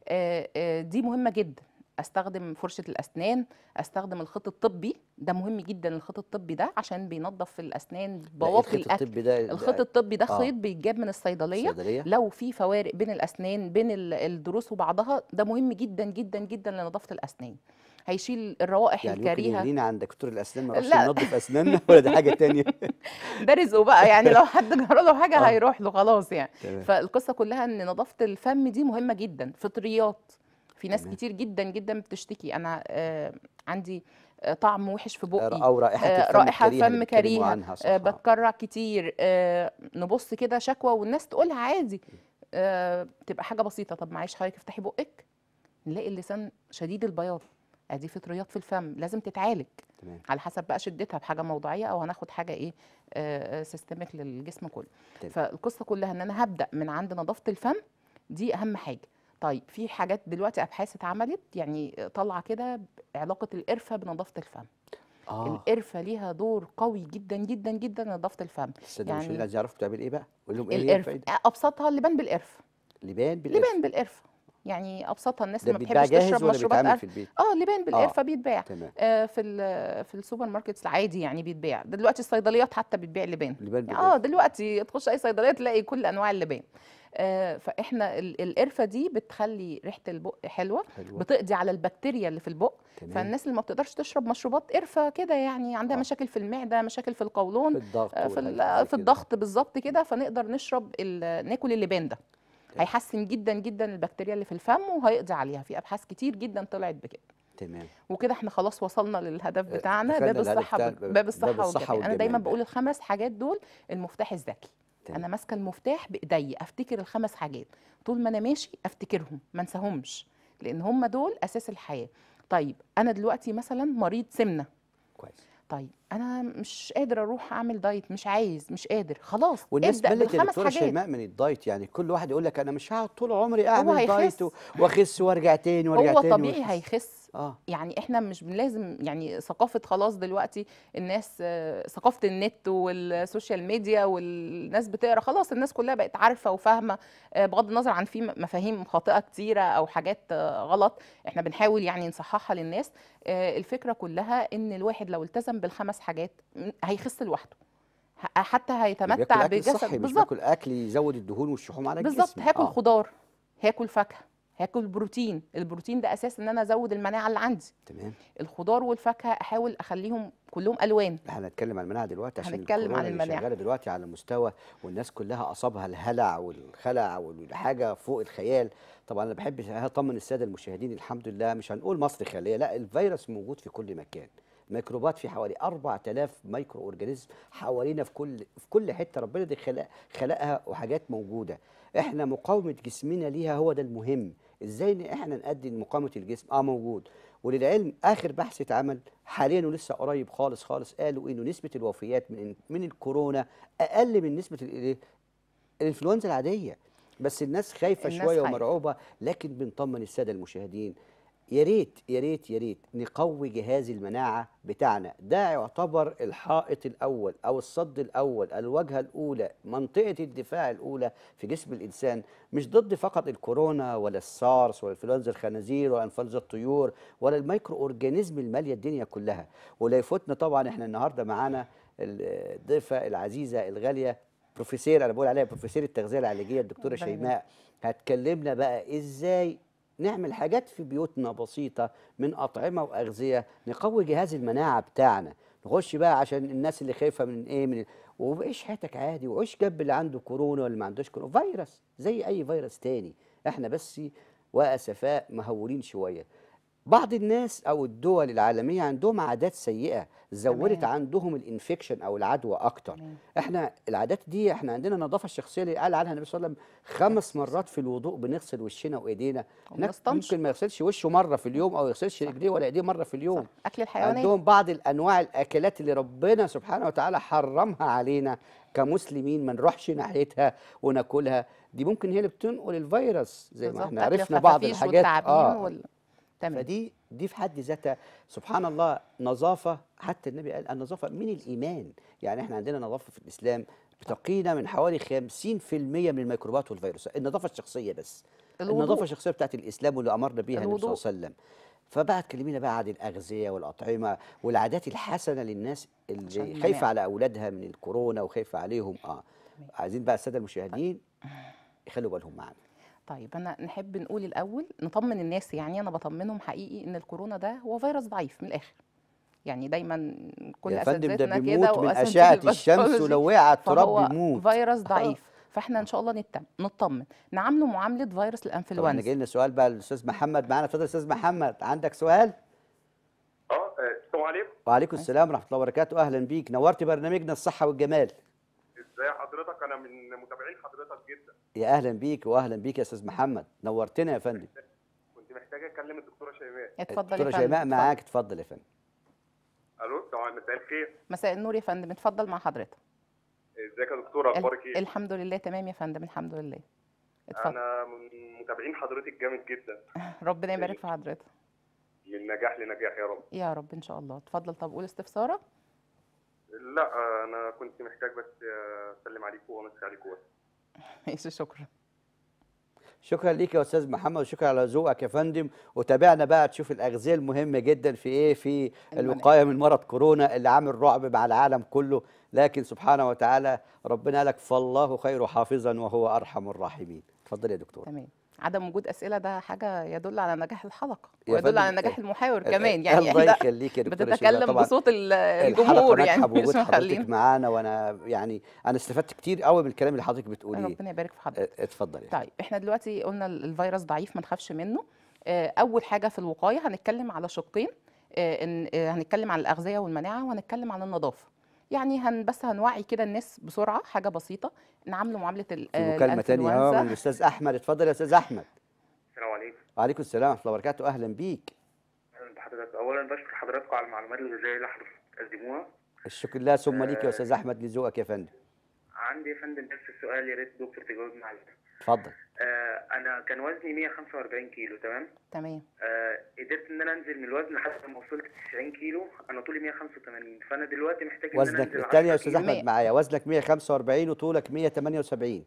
آه، آه، دي مهمه جدا استخدم فرشه الاسنان استخدم الخيط الطبي ده مهم جدا الخيط الطبي ده عشان بينظف الاسنان بواقي الاكل الطبي ده الخيط الطبي ده آه. خيط بيتجاب من الصيدليه الصيدلية. لو في فوارق بين الاسنان بين الضروس وبعضها ده مهم جدا جدا جدا لنظافه الاسنان هيشيل الروائح يعني الكريهه يعني عند دكتور الاسنان ما نعرفش ينضف اسناننا ولا دي حاجه ثانيه ده رزقه بقى يعني لو حد جرى له حاجه آه. هيروح له خلاص يعني تمام. فالقصه كلها ان نظافه الفم دي مهمه جدا فطريات في ناس تمام. كتير جدا جدا بتشتكي انا آه عندي آه، طعم وحش في بقي او رائحه آه، الفم رائحه كريهة فم كريهه آه بتكرع كتير آه نبص كده شكوى والناس تقولها عادي آه تبقى حاجه بسيطه طب معلش حضرتك افتحي بقك نلاقي اللسان شديد البياض ادي فطريات في الفم لازم تتعالج تمام. على حسب بقى شدتها بحاجه موضعيه او هناخد حاجه ايه سيستميك آه، آه، للجسم كله تمام. فالقصه كلها ان انا هبدا من عند نظافه الفم دي اهم حاجه طيب في حاجات دلوقتي ابحاث اتعملت يعني طالعه كده علاقه القرفه بنظافه الفم آه. القرفه ليها دور قوي جدا جدا جدا نظافه الفم يعني مش الناس يعرفوا بتعمل ايه بقى قول لهم ايه القرفه ابسطها اللبان بالقرفه لبان بالقرفه لبان بالقرفه يعني ابسطها الناس ما بتحبش تشرب مشروبات في البيت اه لبان بالقرفه آه. بيتباع آه في في السوبر ماركتس العادي يعني بيتباع دلوقتي الصيدليات حتى بتبيع لبان اه دلوقتي تخش اي صيدليه تلاقي كل انواع اللبان آه فاحنا القرفه دي بتخلي ريحه البق حلوه, حلوة. بتقضي على البكتيريا اللي في البق تمام. فالناس اللي ما بتقدرش تشرب مشروبات قرفه كده يعني عندها آه. مشاكل في المعده مشاكل في القولون في الضغط آه في, في الضغط بالظبط كده فنقدر نشرب ناكل اللبان ده هيحسن جدا جدا البكتيريا اللي في الفم وهيقضي عليها في ابحاث كتير جدا طلعت بكده تمام وكده احنا خلاص وصلنا للهدف أه، بتاعنا باب الصحه باب الصحه, باب الصحة والجمال. انا دايما بقول الخمس حاجات دول المفتاح الذكي انا ماسكه المفتاح بايدي افتكر الخمس حاجات طول ما انا ماشي افتكرهم ما انساهمش لان هم دول اساس الحياه طيب انا دلوقتي مثلا مريض سمنه كويس طيب انا مش قادر اروح اعمل دايت مش عايز مش قادر خلاص والناس ابدا بالخمس يا دكتوره شيماء من الدايت يعني كل واحد يقول لك انا مش هقعد طول عمري اعمل دايت واخس وارجع تاني وارجع تاني هو طبيعي وخس. هيخس آه. يعني احنا مش لازم يعني ثقافه خلاص دلوقتي الناس ثقافه النت والسوشيال ميديا والناس بتقرا خلاص الناس كلها بقت عارفه وفاهمه آه، بغض النظر عن في مفاهيم خاطئه كتيره او حاجات آه، غلط احنا بنحاول يعني نصححها للناس آه، الفكره كلها ان الواحد لو التزم بالخمس حاجات هيخس لوحده حتى هيتمتع بجسد بالظبط اكل يزود الدهون والشحوم على الجسم بالظبط هاكل آه. خضار هاكل فاكهه هاكل بروتين البروتين ده اساس ان انا ازود المناعه اللي عندي تمام الخضار والفاكهه احاول اخليهم كلهم الوان احنا هنتكلم عن المناعه دلوقتي عشان هنتكلم عن المناعه شغاله دلوقتي على مستوى والناس كلها اصابها الهلع والخلع والحاجه فوق الخيال طبعا انا بحب اطمن الساده المشاهدين الحمد لله مش هنقول مصر خاليه لا الفيروس موجود في كل مكان ميكروبات في حوالي 4000 مايكرو اورجانيزم حوالينا في كل في كل حته ربنا دي خلق خلقها وحاجات موجوده احنا مقاومه جسمنا ليها هو ده المهم ازاي ان احنا نأدي مقاومه الجسم اه موجود وللعلم اخر بحث اتعمل حاليا ولسه قريب خالص خالص قالوا انه نسبه الوفيات من من الكورونا اقل من نسبه الانفلونزا العاديه بس الناس خايفه الناس شويه خايف. ومرعوبه لكن بنطمن الساده المشاهدين يا ريت يا ريت يا ريت نقوي جهاز المناعه بتاعنا ده يعتبر الحائط الاول او الصد الاول الواجهه الاولى منطقه الدفاع الاولى في جسم الانسان مش ضد فقط الكورونا ولا السارس ولا انفلونزا الخنازير ولا انفلونزا الطيور ولا الميكرو اورجانيزم الماليه الدنيا كلها ولا يفوتنا طبعا احنا النهارده معانا الضيفه العزيزه الغاليه بروفيسير انا بقول عليها بروفيسير التغذيه العلاجيه الدكتوره شيماء هتكلمنا بقى ازاي نعمل حاجات في بيوتنا بسيطة من أطعمة وأغذية نقوي جهاز المناعة بتاعنا نخش بقى عشان الناس اللي خايفة من إيه من وعيش حياتك عادي وعيش جنب اللي عنده كورونا واللي ما عندوش كورونا فيروس زي أي فيروس تاني إحنا بس وأسفاء مهولين شوية بعض الناس او الدول العالميه عندهم عادات سيئه زودت تمام. عندهم الانفكشن او العدوى اكتر تمام. احنا العادات دي احنا عندنا النظافه الشخصيه اللي قال عنها النبي صلى الله عليه وسلم خمس مرات في الوضوء بنغسل وشنا وايدينا ممكن ما يغسلش وشه مره في اليوم او يغسلش رجليه ولا ايديه مره في اليوم صح. اكل الحيوانات عندهم بعض الانواع الاكلات اللي ربنا سبحانه وتعالى حرمها علينا كمسلمين ما نروحش ناحيتها وناكلها دي ممكن هي اللي بتنقل الفيروس زي ما احنا عرفنا بعض الحاجات اه وال... تمام. فدي دي في حد ذاتها سبحان الله نظافه حتى النبي قال النظافه من الايمان يعني احنا عندنا نظافه في الاسلام بتقينا من حوالي 50% من الميكروبات والفيروسات النظافه الشخصيه بس الوضوء. النظافه الشخصيه بتاعت الاسلام واللي امرنا بيها النبي صلى الله عليه وسلم فبقى تكلمينا بقى عن الاغذيه والاطعمه والعادات الحسنه للناس اللي خايفه على اولادها من الكورونا وخايفه عليهم اه عايزين بقى الساده المشاهدين يخلوا بالهم معانا طيب انا نحب نقول الاول نطمن الناس يعني انا بطمنهم حقيقي ان الكورونا ده هو فيروس ضعيف من الاخر يعني دايما كل اساتذتنا كده من اشعه الشمس ولو وقع التراب بيموت فيروس ضعيف فاحنا ان شاء الله نتم نطمن نعامله معامله فيروس الانفلونزا طب جاي لنا سؤال بقى الاستاذ محمد معانا اتفضل استاذ محمد عندك سؤال اه, آه، السلام عليكم وعليكم السلام ورحمه الله وبركاته اهلا بيك نورت برنامجنا الصحه والجمال حضرتك انا من متابعين حضرتك جدا يا اهلا بيك واهلا بيك يا استاذ محمد نورتنا يا فندم كنت محتاجه اكلم الدكتوره شيماء اتفضل الدكتوره شيماء معاك اتفضل يا فندم الو طبعا مساء الخير مساء النور يا فندم اتفضل مع حضرتك ازيك يا دكتوره اخبارك ايه الحمد لله تمام يا فندم الحمد لله اتفضل انا من متابعين حضرتك جامد جدا ربنا يبارك في حضرتك من نجاح لنجاح يا رب يا رب ان شاء الله اتفضل طب قول استفسارك لا انا كنت محتاج بس آه، اسلم عليكم وامسي عليكم بس شكرا شكرا ليك يا استاذ محمد وشكرا على ذوقك يا فندم وتابعنا بقى تشوف الاغذيه المهمه جدا في ايه في الوقايه من مرض كورونا اللي عامل رعب مع العالم كله لكن سبحانه وتعالى ربنا لك فالله خير حافظا وهو ارحم الراحمين اتفضل يا دكتور تمام عدم وجود اسئله ده حاجه يدل على نجاح الحلقه ويدل على نجاح المحاور كمان يعني الله يخليك يا بتتكلم بصوت الجمهور يعني مش مخلينا معانا وانا يعني انا استفدت كتير قوي من الكلام اللي حضرتك بتقوليه ربنا يبارك في حضرتك اتفضل طيب احنا دلوقتي قلنا الفيروس ضعيف ما نخافش منه آه، اول حاجه في الوقايه هنتكلم على شقين آه، آه، هنتكلم عن الاغذيه والمناعه وهنتكلم عن النظافه يعني هن بس هنوعي كده الناس بسرعه حاجه بسيطه نعامله معامله ال في آه، مكالمه ثانيه اهو من الاستاذ احمد اتفضل يا استاذ احمد السلام عليكم وعليكم السلام ورحمه الله وبركاته اهلا بيك اهلا بحضرتك اولا بشكر حضراتكم على المعلومات زي اللي حضرتك بتقدموها الشكر لله ثم ليك يا آه، استاذ احمد لذوقك يا فندم عندي يا فندم نفس السؤال يا ريت دكتور تجاوبنا عليه اتفضل آه، انا كان وزني 145 كيلو تمام تمام آه، قدرت ان انا انزل من الوزن لحد ما وصلت 90 كيلو انا طولي 185 فانا دلوقتي محتاج وزنك ان انا انزل الثانيه يا استاذ احمد معايا وزنك 145 وطولك 178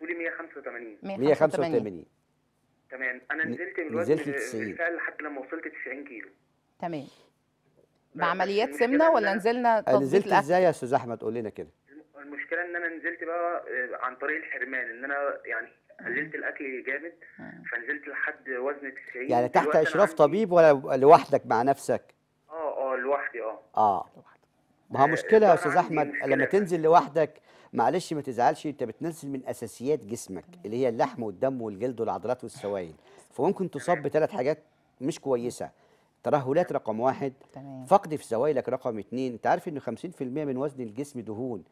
طولي 185 185 تمام انا نزلت من الوزن نزلت 90 لحد لما وصلت 90 كيلو تمام آه، بعمليات سمنه ولا نزلنا تظبيط نزلت ازاي يا استاذ احمد قول لنا كده المشكله ان انا نزلت بقى آه، عن طريق الحرمان ان انا يعني قللت الاكل جامد فنزلت لحد وزن 90 يعني تحت اشراف طبيب ولا لوحدك مع نفسك اه اه لوحدي اه اه ما هو آه، مشكله يا استاذ احمد لما تنزل لوحدك معلش ما تزعلش انت بتنزل من اساسيات جسمك اللي هي اللحم والدم والجلد والعضلات والسوائل فممكن تصاب بثلاث حاجات مش كويسه ترهلات رقم واحد تمام. فقد في سوائلك رقم اثنين انت عارف ان 50% من وزن الجسم دهون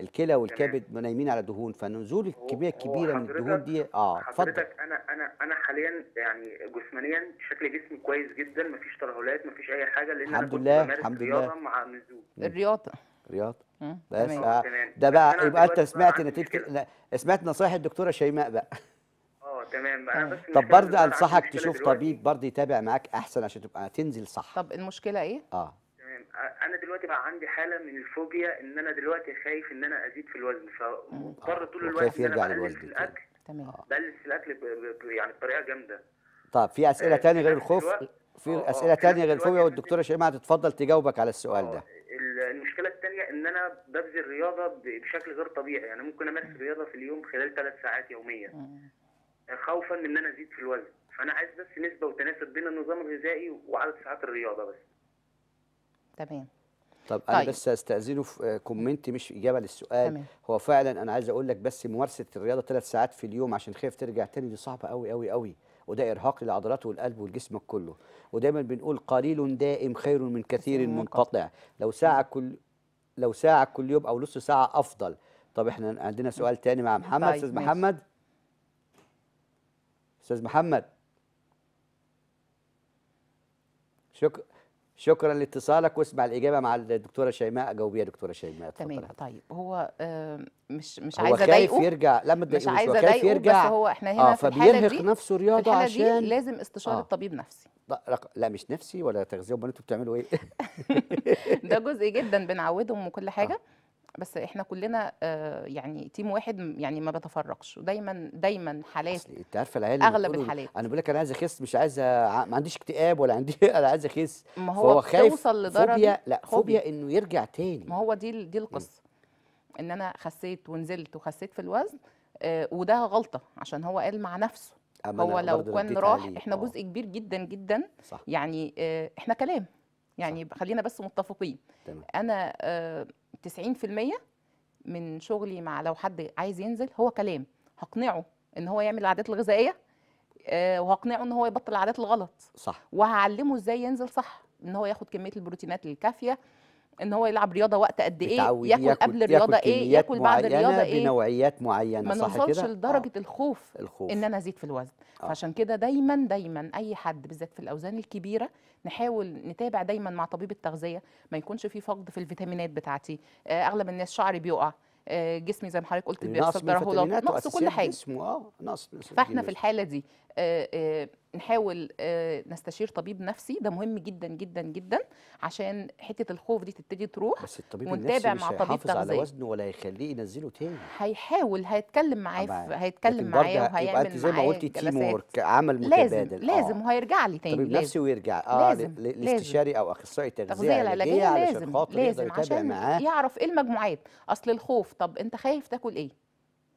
الكلى والكبد نايمين على دهون فنزول الكميه الكبيره من الدهون دي اه اتفضل حضرتك انا انا انا حاليا يعني جسمانيا شكل جسمي كويس جدا مفيش ترهلات مفيش اي حاجه لان الحمد لله الحمد لله مع نزول الرياضه رياضه بس آه ده بقى يبقى انت سمعت نتيجه سمعت نصايح الدكتوره شيماء بقى آه، تمام انا آه. بس طب برضه انصحك تشوف دلوقتي. طبيب برضه يتابع معاك احسن عشان تبقى تنزل صح طب المشكله ايه؟ اه تمام انا دلوقتي بقى عندي حاله من الفوبيا ان انا دلوقتي خايف ان انا ازيد في الوزن فمضطر آه. طول الوقت ان انا للوزن الاكل تمام آه. بقلل في الاكل يعني بطريقه جامده طب في اسئله ثانيه آه، غير الخوف في اسئله ثانيه غير الفوبيا والدكتوره شيماء هتتفضل تجاوبك على السؤال ده المشكله الثانيه ان انا ببذل رياضه بشكل غير طبيعي يعني ممكن امارس رياضه في اليوم خلال ثلاث ساعات يوميا خوفا ان انا ازيد في الوزن فانا عايز بس نسبه وتناسب بين النظام الغذائي وعدد ساعات الرياضه بس تمام طب انا طيب. بس استاذنه في آه، كومنت مش اجابه للسؤال تمام. هو فعلا انا عايز اقول لك بس ممارسه الرياضه ثلاث ساعات في اليوم عشان خايف ترجع تاني دي صعبه قوي قوي قوي وده ارهاق للعضلات والقلب والجسم كله ودايما بنقول قليل دائم خير من كثير منقطع لو ساعه كل لو ساعه كل يوم او نص ساعه افضل طب احنا عندنا سؤال تاني مع محمد طيب. استاذ محمد استاذ محمد شكرا شكرا لاتصالك واسمع الاجابه مع الدكتوره شيماء جاوبيها دكتوره شيماء تمام طيب هو آه، مش مش عايزه اضايقه هو خايف يرجع لا مش عايزه اضايقه بس هو احنا هنا آه في الحاله دي نفسه رياضه في الحالة عشان دي لازم استشاره آه. طبيب نفسي لا مش نفسي ولا تغذيه امال انتوا بتعملوا ايه ده جزء جدا بنعودهم وكل آه. حاجه آه. بس احنا كلنا آه، يعني تيم واحد يعني ما بتفرقش ودايما دايما حالات انت عارفه العيال اغلب الحالات انا بقول لك انا عايز اخس مش عايز ما عنديش اكتئاب ولا عندي انا عايز اخس ما هو خايف لدرجه فوبيا لا فوبيا انه يرجع تاني ما هو دي دي القصه ان انا خسيت ونزلت وخسيت في الوزن آه وده غلطه عشان هو قال مع نفسه هو لو كان راح عليه. احنا آه. جزء كبير جدا جدا صح. يعني آه احنا كلام يعني صح. خلينا بس متفقين تمام. انا آه 90% من شغلي مع لو حد عايز ينزل هو كلام هقنعه ان هو يعمل العادات الغذائيه آه، وهقنعه ان هو يبطل العادات الغلط صح وهعلمه ازاي ينزل صح ان هو ياخد كميه البروتينات الكافيه ان هو يلعب رياضه وقت قد ايه ياكل, ياكل قبل الرياضه ايه ياكل بعد الرياضه ايه بنوعيات معينه ما صح كده ما نوصلش آه. لدرجه آه. الخوف الخوف ان انا ازيد في الوزن آه. فعشان كده دايما دايما اي حد بالذات في الاوزان الكبيره نحاول نتابع دايما مع طبيب التغذيه ما يكونش في فقد في الفيتامينات بتاعتي آه، اغلب الناس شعري بيقع آه، جسمي زي ما حضرتك قلت بيحصل ترهلات نقص كل حاجه آه، نقص فاحنا في الحاله دي نحاول آه، نستشير طبيب نفسي ده مهم جدا جدا جدا عشان حته الخوف دي تبتدي تروح بس الطبيب النفسي مش مع طبيب على وزنه ولا يخليه ينزله تاني هيحاول هيتكلم معاه هيتكلم معاه وهيعمل انت زي ما قلتي تيم ورك عمل متبادل لازم آه. لازم وهيرجع لي تاني طبيب لازم. نفسي ويرجع اه لاستشاري او اخصائي تغذيه علاجيه علشان خاطر يقدر لازم معاه يعرف ايه المجموعات اصل الخوف طب انت خايف تاكل ايه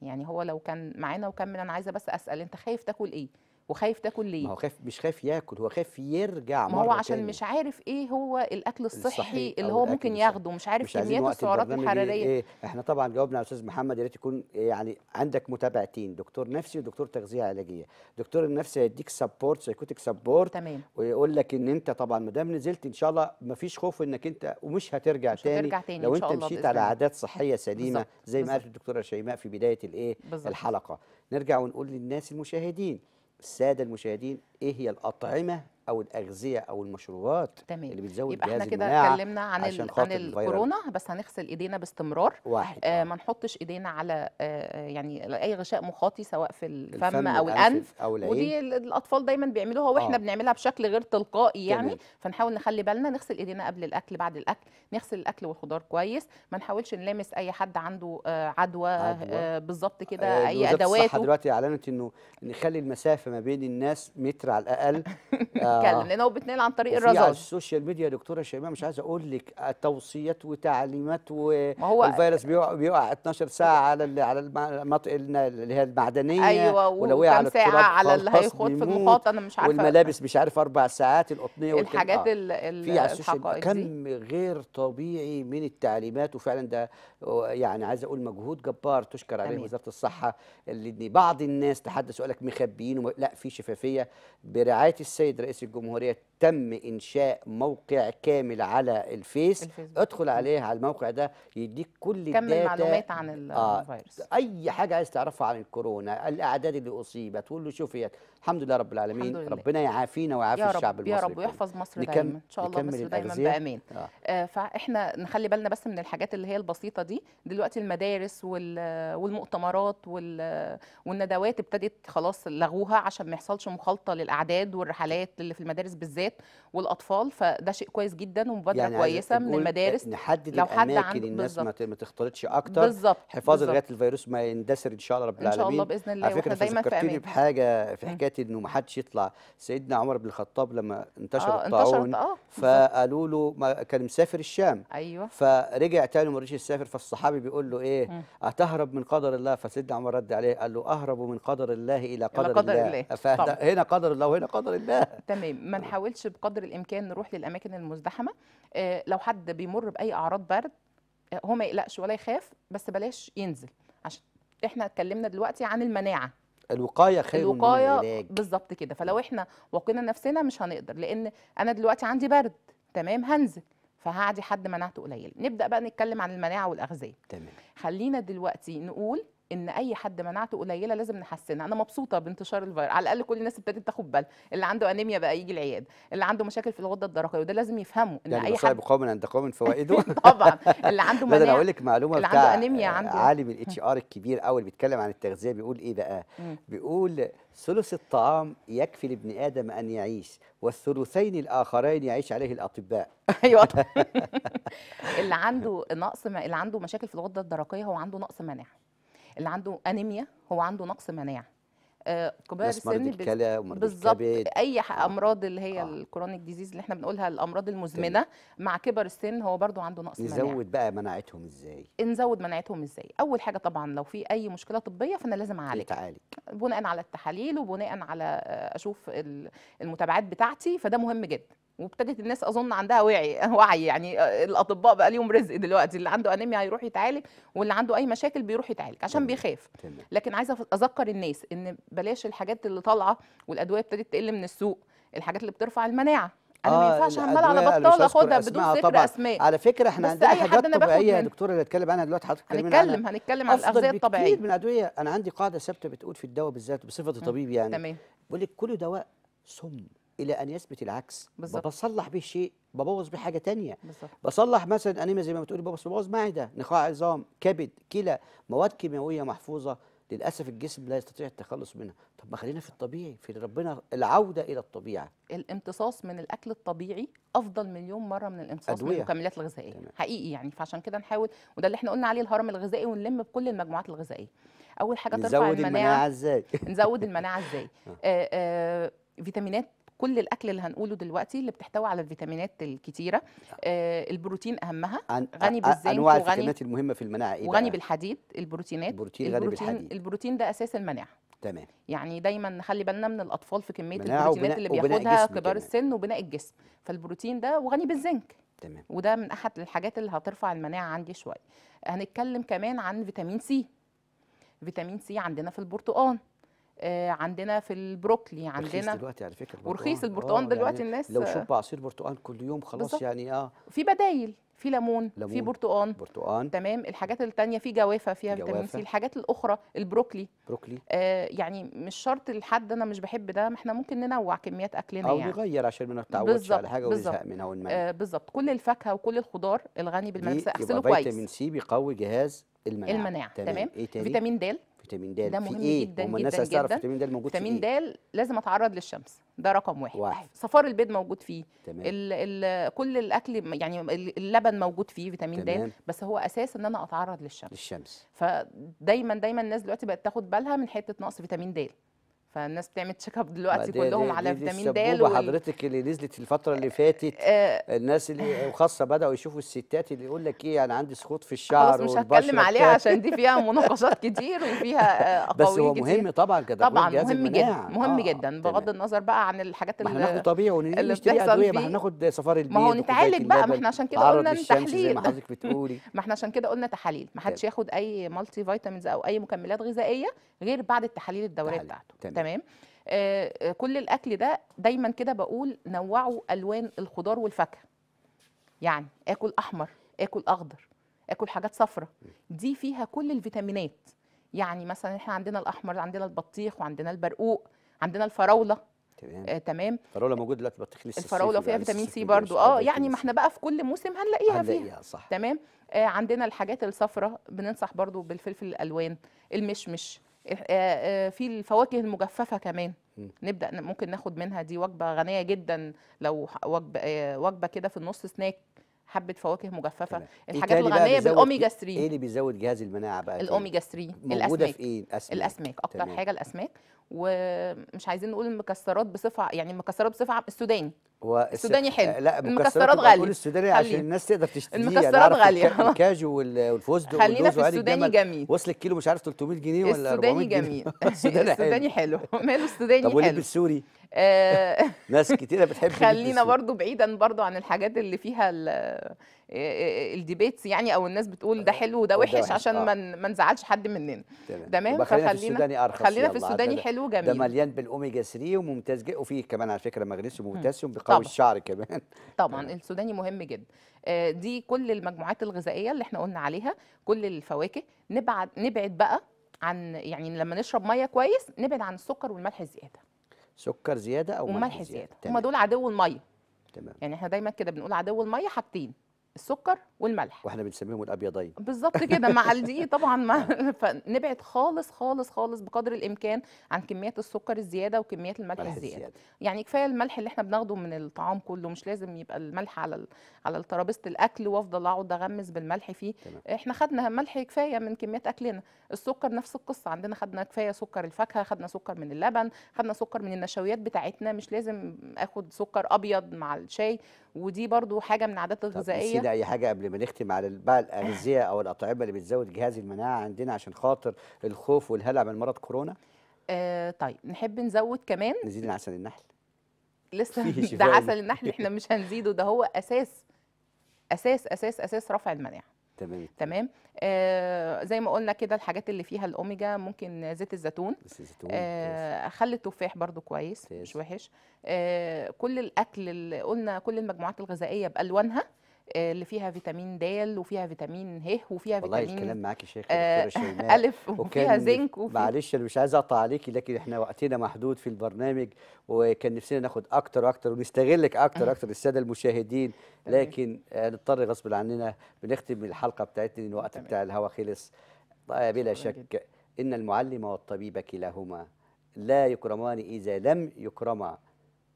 يعني هو لو كان معانا وكمل انا عايزه بس اسال انت خايف تاكل ايه وخايف تاكل ليه ما هو خايف مش خايف ياكل هو خايف يرجع ما هو عشان تاني. مش عارف ايه هو الاكل الصحي, الصحي اللي هو ممكن ياخده مش عارف كميات السعرات الحراريه إيه؟ احنا طبعا جاوبنا على استاذ محمد يا ريت يكون يعني عندك متابعتين دكتور نفسي ودكتور تغذيه علاجيه دكتور النفسي هيديك سبورت سايكوتيك سبورت تمام ويقول لك ان انت طبعا ما دام نزلت ان شاء الله ما فيش خوف انك انت ومش هترجع مش تاني, هترجع تاني لو انت مشيت على عادات صحيه سليمه بالزبط. زي ما قالت الدكتوره شيماء في بدايه الايه الحلقه نرجع ونقول للناس المشاهدين الساده المشاهدين ايه هي الاطعمه او الاغذيه او المشروبات تمام. اللي بتزود يبقى جهاز احنا كده اتكلمنا عن عن الكورونا بس هنغسل ايدينا باستمرار واحد آه ما نحطش ايدينا على آه يعني اي غشاء مخاطي سواء في الفم, الفم او الانف أو ودي الاطفال دايما بيعملوها واحنا آه. بنعملها بشكل غير تلقائي يعني تمام. فنحاول نخلي بالنا نغسل ايدينا قبل الاكل بعد الاكل نغسل الاكل والخضار كويس ما نحاولش نلامس اي حد عنده آه عدوى, آه بالظبط كده آه اي ادوات الصحه دلوقتي اعلنت انه نخلي المسافه ما بين الناس متر على الاقل آه بيتكلم لان هو بيتنقل عن طريق الرذاذ على السوشيال ميديا يا دكتوره شيماء مش عايز اقول لك آه، توصيات وتعليمات والفيروس بيقع, بيقع 12 ساعه على على المناطق اللي هي المعدنيه ايوه ولو على ساعه على اللي هيخوض في المخاط انا مش عارفه والملابس مش عارف اربع ساعات الاطنيه الحاجات آه. في على السوشيال ميديا كم غير طبيعي من التعليمات وفعلا ده آه، يعني عايز اقول مجهود جبار تشكر عليه وزاره الصحه اللي بعض الناس تحدث يقول لك مخبيين لا في شفافيه برعايه السيد رئيس गुम हो रही है تم انشاء موقع كامل على الفيس الفيسبوك. ادخل عليه على الموقع ده يديك كل كم المعلومات آه، عن الفيروس آه اي حاجه عايز تعرفها عن الكورونا الاعداد اللي اصيبت واللي شفيت الحمد لله رب العالمين لله. ربنا يعافينا ويعافي الشعب المصري يا رب ويحفظ مصر دايما ان شاء الله مصر دايما بامان آه. آه فاحنا نخلي بالنا بس من الحاجات اللي هي البسيطه دي دلوقتي المدارس والمؤتمرات والندوات ابتدت خلاص لغوها عشان ما يحصلش مخالطه للاعداد والرحلات اللي في المدارس بالذات الولاد والاطفال فده شيء كويس جدا ومبادره يعني كويسه من المدارس نحدد لو حد الاماكن الناس بالزبط. ما تختلطش اكتر بالظبط حفاظ لغايه الفيروس ما يندثر ان شاء الله رب العالمين ان شاء الله باذن الله على فكره دايما امان بحاجه في حكايه انه ما حدش يطلع سيدنا عمر بن الخطاب لما انتشر آه الطاعون آه. فقالوا له ما كان مسافر الشام ايوه فرجع تاني وما رضيش يسافر فالصحابي بيقول له ايه م. اتهرب من قدر الله فسيدنا عمر رد عليه قال له اهرب من قدر الله الى قدر, إلى قدر الله, الله. فهنا قدر الله وهنا قدر الله تمام ما نحاولش نحاولش بقدر الامكان نروح للاماكن المزدحمه آه، لو حد بيمر باي اعراض برد آه، هو ما يقلقش ولا يخاف بس بلاش ينزل عشان احنا اتكلمنا دلوقتي عن المناعه الوقايه خير الوقاية من العلاج بالظبط كده فلو احنا وقينا نفسنا مش هنقدر لان انا دلوقتي عندي برد تمام هنزل فهعدي حد مناعته قليله نبدا بقى نتكلم عن المناعه والاغذيه تمام خلينا دلوقتي نقول ان اي حد مناعته قليله لازم نحسنها انا مبسوطه بانتشار الفيروس على الاقل كل الناس ابتدت تاخد بال اللي عنده انيميا بقى يجي العياده اللي عنده مشاكل في الغده الدرقيه وده لازم يفهمه ان يعني اي حد قوم عند قوم فوائده طبعا اللي عنده مناعه انا اقول لك معلومه اللي عنده انيميا عنده عالم الاتش ار الكبير قوي اللي بيتكلم عن التغذيه بيقول ايه بقى بيقول ثلث الطعام يكفي لابن ادم ان يعيش والثلثين الاخرين يعيش عليه الاطباء ايوه اللي عنده نقص اللي عنده مشاكل في الغده الدرقيه هو عنده نقص مناعه اللي عنده انيميا هو عنده نقص مناعه آه، كبار السن بالظبط اي آه. امراض اللي هي آه. الكرونيك ديزيز اللي احنا بنقولها الامراض المزمنه مع كبر السن هو برضو عنده نقص مناعه نزود بقى مناعتهم ازاي نزود مناعتهم ازاي اول حاجه طبعا لو في اي مشكله طبيه فانا لازم اعالج بناء على التحاليل وبناء على آه، اشوف المتابعات بتاعتي فده مهم جدا وابتدت الناس اظن عندها وعي وعي يعني آه، الاطباء بقى ليهم رزق دلوقتي اللي عنده انيميا هيروح يتعالج واللي عنده اي مشاكل بيروح يتعالج عشان بيخاف لكن عايزه اذكر الناس ان بلاش الحاجات اللي طالعه والادويه ابتدت تقل من السوق الحاجات اللي بترفع المناعه انا آه ما ينفعش عمال على بطاله اخدها بدون ذكر اسماء على فكره احنا عندنا حاجات طبيعيه يا دكتوره اللي اتكلم عنها دلوقتي حضرتك هنتكلم هنتكلم عن الاغذيه الطبيعيه من ادويه انا عندي قاعده ثابته بتقول في الدواء بالذات بصفتي طبيب يعني تمام بقول لك كل دواء سم الى ان يثبت العكس بالظبط بصلح به شيء ببوظ به حاجه تانية بالظبط بصلح مثلا انيميا زي ما بتقولي ببوظ ببوظ معده نخاع عظام كبد كلى مواد كيميائيه محفوظه للاسف الجسم لا يستطيع التخلص منها طب ما خلينا في الطبيعي في ربنا العوده الى الطبيعه الامتصاص من الاكل الطبيعي افضل مليون مره من الامتصاص أدوية. من المكملات الغذائيه تمام. حقيقي يعني فعشان كده نحاول وده اللي احنا قلنا عليه الهرم الغذائي ونلم بكل المجموعات الغذائيه اول حاجه ترفع المناعه نزود المناعه ازاي نزود المناعه ازاي آه. آه، آه، فيتامينات كل الاكل اللي هنقوله دلوقتي اللي بتحتوي على الفيتامينات الكتيره آه البروتين اهمها عن غني بالزنك انواع الفيتامينات المهمه في المناعه ايه وغني بالحديد البروتينات البروتين غني بالحديد البروتين ده اساس المناعه تمام يعني دايما نخلي بالنا من الاطفال في كميه البروتينات اللي بياخدها كبار كمان. السن وبناء الجسم فالبروتين ده وغني بالزنك تمام وده من احد الحاجات اللي هترفع المناعه عندي شويه هنتكلم كمان عن فيتامين سي فيتامين سي عندنا في البرتقال آه، عندنا في البروكلي عندنا رخيص دلوقتي على فكره ورخيص البرتقال آه، دلوقتي يعني الناس لو شرب عصير برتقال كل يوم خلاص بالزبط. يعني اه في بدايل في ليمون في برتقان برتقان تمام الحاجات التانية في جوافه فيها فيتامين سي الحاجات الاخرى البروكلي بروكلي آه يعني مش شرط الحد انا مش بحب ده ما احنا ممكن ننوع كميات اكلنا او يعني. نغير عشان ما نتعودش على حاجه ونزهق منها ونمل آه بالظبط كل الفاكهه وكل الخضار الغني بالمنسى اغسله كويس فيتامين سي بيقوي جهاز المناعه المناعه تمام, تمام. إيه فيتامين د فيتامين د في ايه جدا هم الناس هتعرف فيتامين د موجود فيتامين في إيه؟ د لازم اتعرض للشمس ده رقم واحد, واحد. صفار البيض موجود فيه تمام. الـ الـ كل الاكل يعني اللبن موجود فيه فيتامين د بس هو اساس ان انا اتعرض للشمس للشمس فدايما دايما الناس دلوقتي بقت تاخد بالها من حته نقص فيتامين د فالناس بتعمل تشيك اب دلوقتي كلهم على فيتامين د و حضرتك اللي نزلت الفتره اللي فاتت آه، الناس اللي وخاصه آه. بداوا يشوفوا الستات اللي يقول لك ايه انا عندي سقوط في الشعر خلاص مش هتكلم عليها عشان دي فيها مناقشات كتير وفيها اقاويل آه، بس هو مهم كتير. طبعا كده طبعا مهم جدا مهم آه جدا بغض النظر بقى عن الحاجات اللي ما هناخد طبيعي ونشتري ادويه ما هناخد سفاري البيت ما هو نتعالج بقى ما احنا عشان كده قلنا تحليل زي ما حضرتك بتقولي ما احنا عشان كده قلنا تحاليل ما حدش ياخد اي مالتي فيتامينز او اي مكملات غذائيه غير بعد التحاليل الدوريه بتاعته تمام آه، كل الاكل ده دايما كده بقول نوعوا الوان الخضار والفاكهه يعني اكل احمر اكل اخضر اكل حاجات صفراء دي فيها كل الفيتامينات يعني مثلا احنا عندنا الاحمر عندنا البطيخ وعندنا البرقوق عندنا الفراوله تمام آه تمام الفراوله موجوده دلوقتي بطيخ لسه الفراوله فيها فيتامين سي برضو اه يعني ما احنا بقى في كل موسم هنلاقيها, هنلاقيها فيها صح تمام آه عندنا الحاجات الصفراء بننصح برضو بالفلفل الالوان المشمش في الفواكه المجففه كمان نبدا ممكن ناخد منها دي وجبه غنيه جدا لو وجبه وجبه كده في النص سناك حبه فواكه مجففه الحاجات الغنيه بالاوميجا 3 إيه؟, ايه اللي بيزود جهاز المناعه بقى الاوميجا 3 موجوده في ايه الاسماك الاسماك اكتر تمام. حاجه الاسماك ومش عايزين نقول المكسرات بصفه يعني المكسرات بصفه السوداني السوداني حلو لا المكسرات غاليه السوداني عشان الناس تقدر تشتريه المكسرات غاليه الكاجو والفستق خلينا في السوداني جميل وصل الكيلو مش عارف 300 جنيه ولا 400 جنيه السوداني جميل السوداني حلو ماله السوداني حلو طب وليه بالسوري آه. ناس كتيره بتحب خلينا برضو بعيدا برضو عن الحاجات اللي فيها آه، آه، الديبيتس يعني او الناس بتقول ده حلو وده وحش, عشان آه. ما آه. ما نزعلش حد مننا تمام فخلينا في السوداني ارخص خلينا في السوداني حلو جميل ده مليان بالاوميجا 3 وممتاز جدا وفيه كمان على فكره مغنيسيوم وبوتاسيوم بيقوي الشعر كمان طبعا السوداني مهم جدا دي كل المجموعات الغذائيه اللي احنا قلنا عليها كل الفواكه نبعد نبعد بقى عن يعني لما نشرب ميه كويس نبعد عن السكر والملح الزياده سكر زياده او ملح زياده, زيادة. هم دول عدو الميه تمام يعني احنا دايما كده بنقول عدو الميه حاجتين السكر والملح واحنا بنسميهم الابيضين بالظبط كده مع الدقيق طبعا ما فنبعد خالص خالص خالص بقدر الامكان عن كميات السكر الزياده وكميات الملح الزياده الزياده يعني كفايه الملح اللي احنا بناخده من الطعام كله مش لازم يبقى الملح على على ترابيزه الاكل وافضل اقعد اغمس بالملح فيه تمام. احنا خدنا ملح كفايه من كميات اكلنا السكر نفس القصه عندنا خدنا كفايه سكر الفاكهه خدنا سكر من اللبن خدنا سكر من النشويات بتاعتنا مش لازم اخد سكر ابيض مع الشاي ودي برضو حاجه من العادات الغذائيه طب اي حاجه قبل ما نختم على بقى الاغذيه او الاطعمه اللي بتزود جهاز المناعه عندنا عشان خاطر الخوف والهلع من مرض كورونا آه طيب نحب نزود كمان نزيد عسل النحل لسه ده عسل النحل احنا مش هنزيده ده هو اساس اساس اساس اساس رفع المناعه تمام تمام آه زي ما قلنا كده الحاجات اللي فيها الاوميجا ممكن زيت الزيتون آه خل التفاح برده كويس مش وحش آه كل الاكل اللي قلنا كل المجموعات الغذائيه بالوانها آه، اللي فيها فيتامين د وفيها فيتامين ه وفيها والله فيتامين الكلام معاكي شيخ آه الف وفيها زنك وفي معلش انا مش عايز اقطع عليكي لكن احنا وقتنا محدود في البرنامج وكان نفسنا ناخد اكتر واكتر ونستغلك اكتر واكتر الساده المشاهدين لكن هنضطر آه، غصب عننا بنختم الحلقه بتاعتنا لان الوقت بتاع الهوا خلص آه، بلا شك ان المعلم والطبيب كلاهما لا يكرمان اذا لم يكرما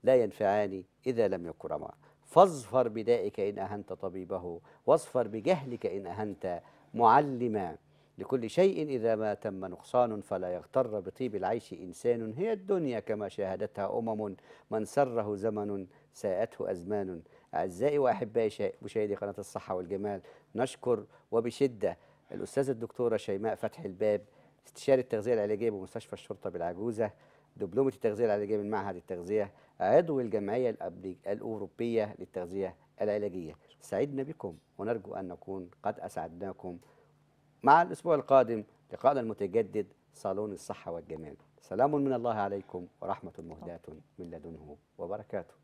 لا ينفعان اذا لم يكرما فاظفر بدائك إن أهنت طبيبه واظفر بجهلك إن أهنت معلما لكل شيء إذا ما تم نقصان فلا يغتر بطيب العيش إنسان هي الدنيا كما شاهدتها أمم من سره زمن ساءته أزمان أعزائي وأحبائي مشاهدي قناة الصحة والجمال نشكر وبشدة الأستاذة الدكتورة شيماء فتح الباب استشاري التغذية العلاجية بمستشفى الشرطة بالعجوزة دبلومة التغذية العلاجية من معهد التغذية عضو الجمعية الأوروبية للتغذية العلاجية سعدنا بكم ونرجو أن نكون قد أسعدناكم مع الأسبوع القادم لقاءنا المتجدد صالون الصحة والجمال سلام من الله عليكم ورحمة مهداة من لدنه وبركاته